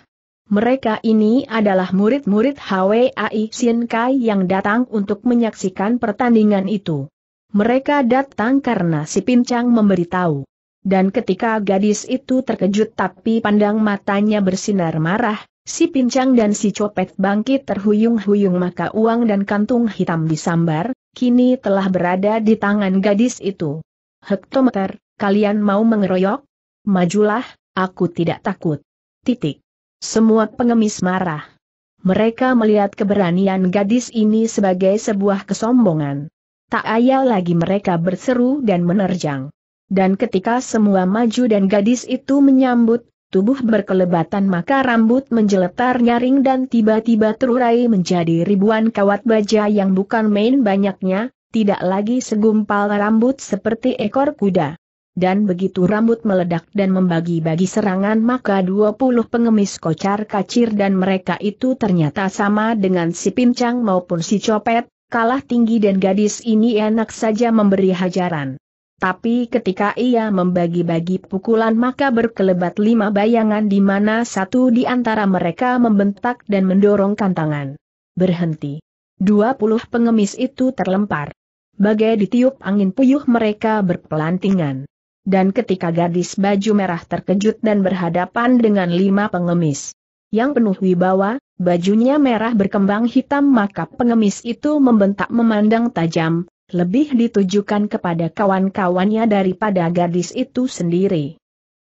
Mereka ini adalah murid-murid HWAI Sien Kai yang datang untuk menyaksikan pertandingan itu. Mereka datang karena si pincang memberitahu. Dan ketika gadis itu terkejut tapi pandang matanya bersinar marah, si pincang dan si copet bangkit terhuyung-huyung maka uang dan kantung hitam disambar, kini telah berada di tangan gadis itu. Hektometer, kalian mau mengeroyok? Majulah, aku tidak takut. Titik. Semua pengemis marah. Mereka melihat keberanian gadis ini sebagai sebuah kesombongan. Tak ayal lagi mereka berseru dan menerjang. Dan ketika semua maju dan gadis itu menyambut, tubuh berkelebatan maka rambut menjeletar nyaring dan tiba-tiba terurai menjadi ribuan kawat baja yang bukan main banyaknya, tidak lagi segumpal rambut seperti ekor kuda dan begitu rambut meledak dan membagi-bagi serangan maka 20 pengemis kocar kacir dan mereka itu ternyata sama dengan si pincang maupun si copet, kalah tinggi dan gadis ini enak saja memberi hajaran. Tapi ketika ia membagi-bagi pukulan maka berkelebat lima bayangan di mana satu di antara mereka membentak dan mendorong kantangan. Berhenti. Dua puluh pengemis itu terlempar. Bagai ditiup angin puyuh mereka berpelantingan dan ketika gadis baju merah terkejut dan berhadapan dengan lima pengemis yang penuh wibawa, bajunya merah berkembang hitam maka pengemis itu membentak memandang tajam, lebih ditujukan kepada kawan-kawannya daripada gadis itu sendiri.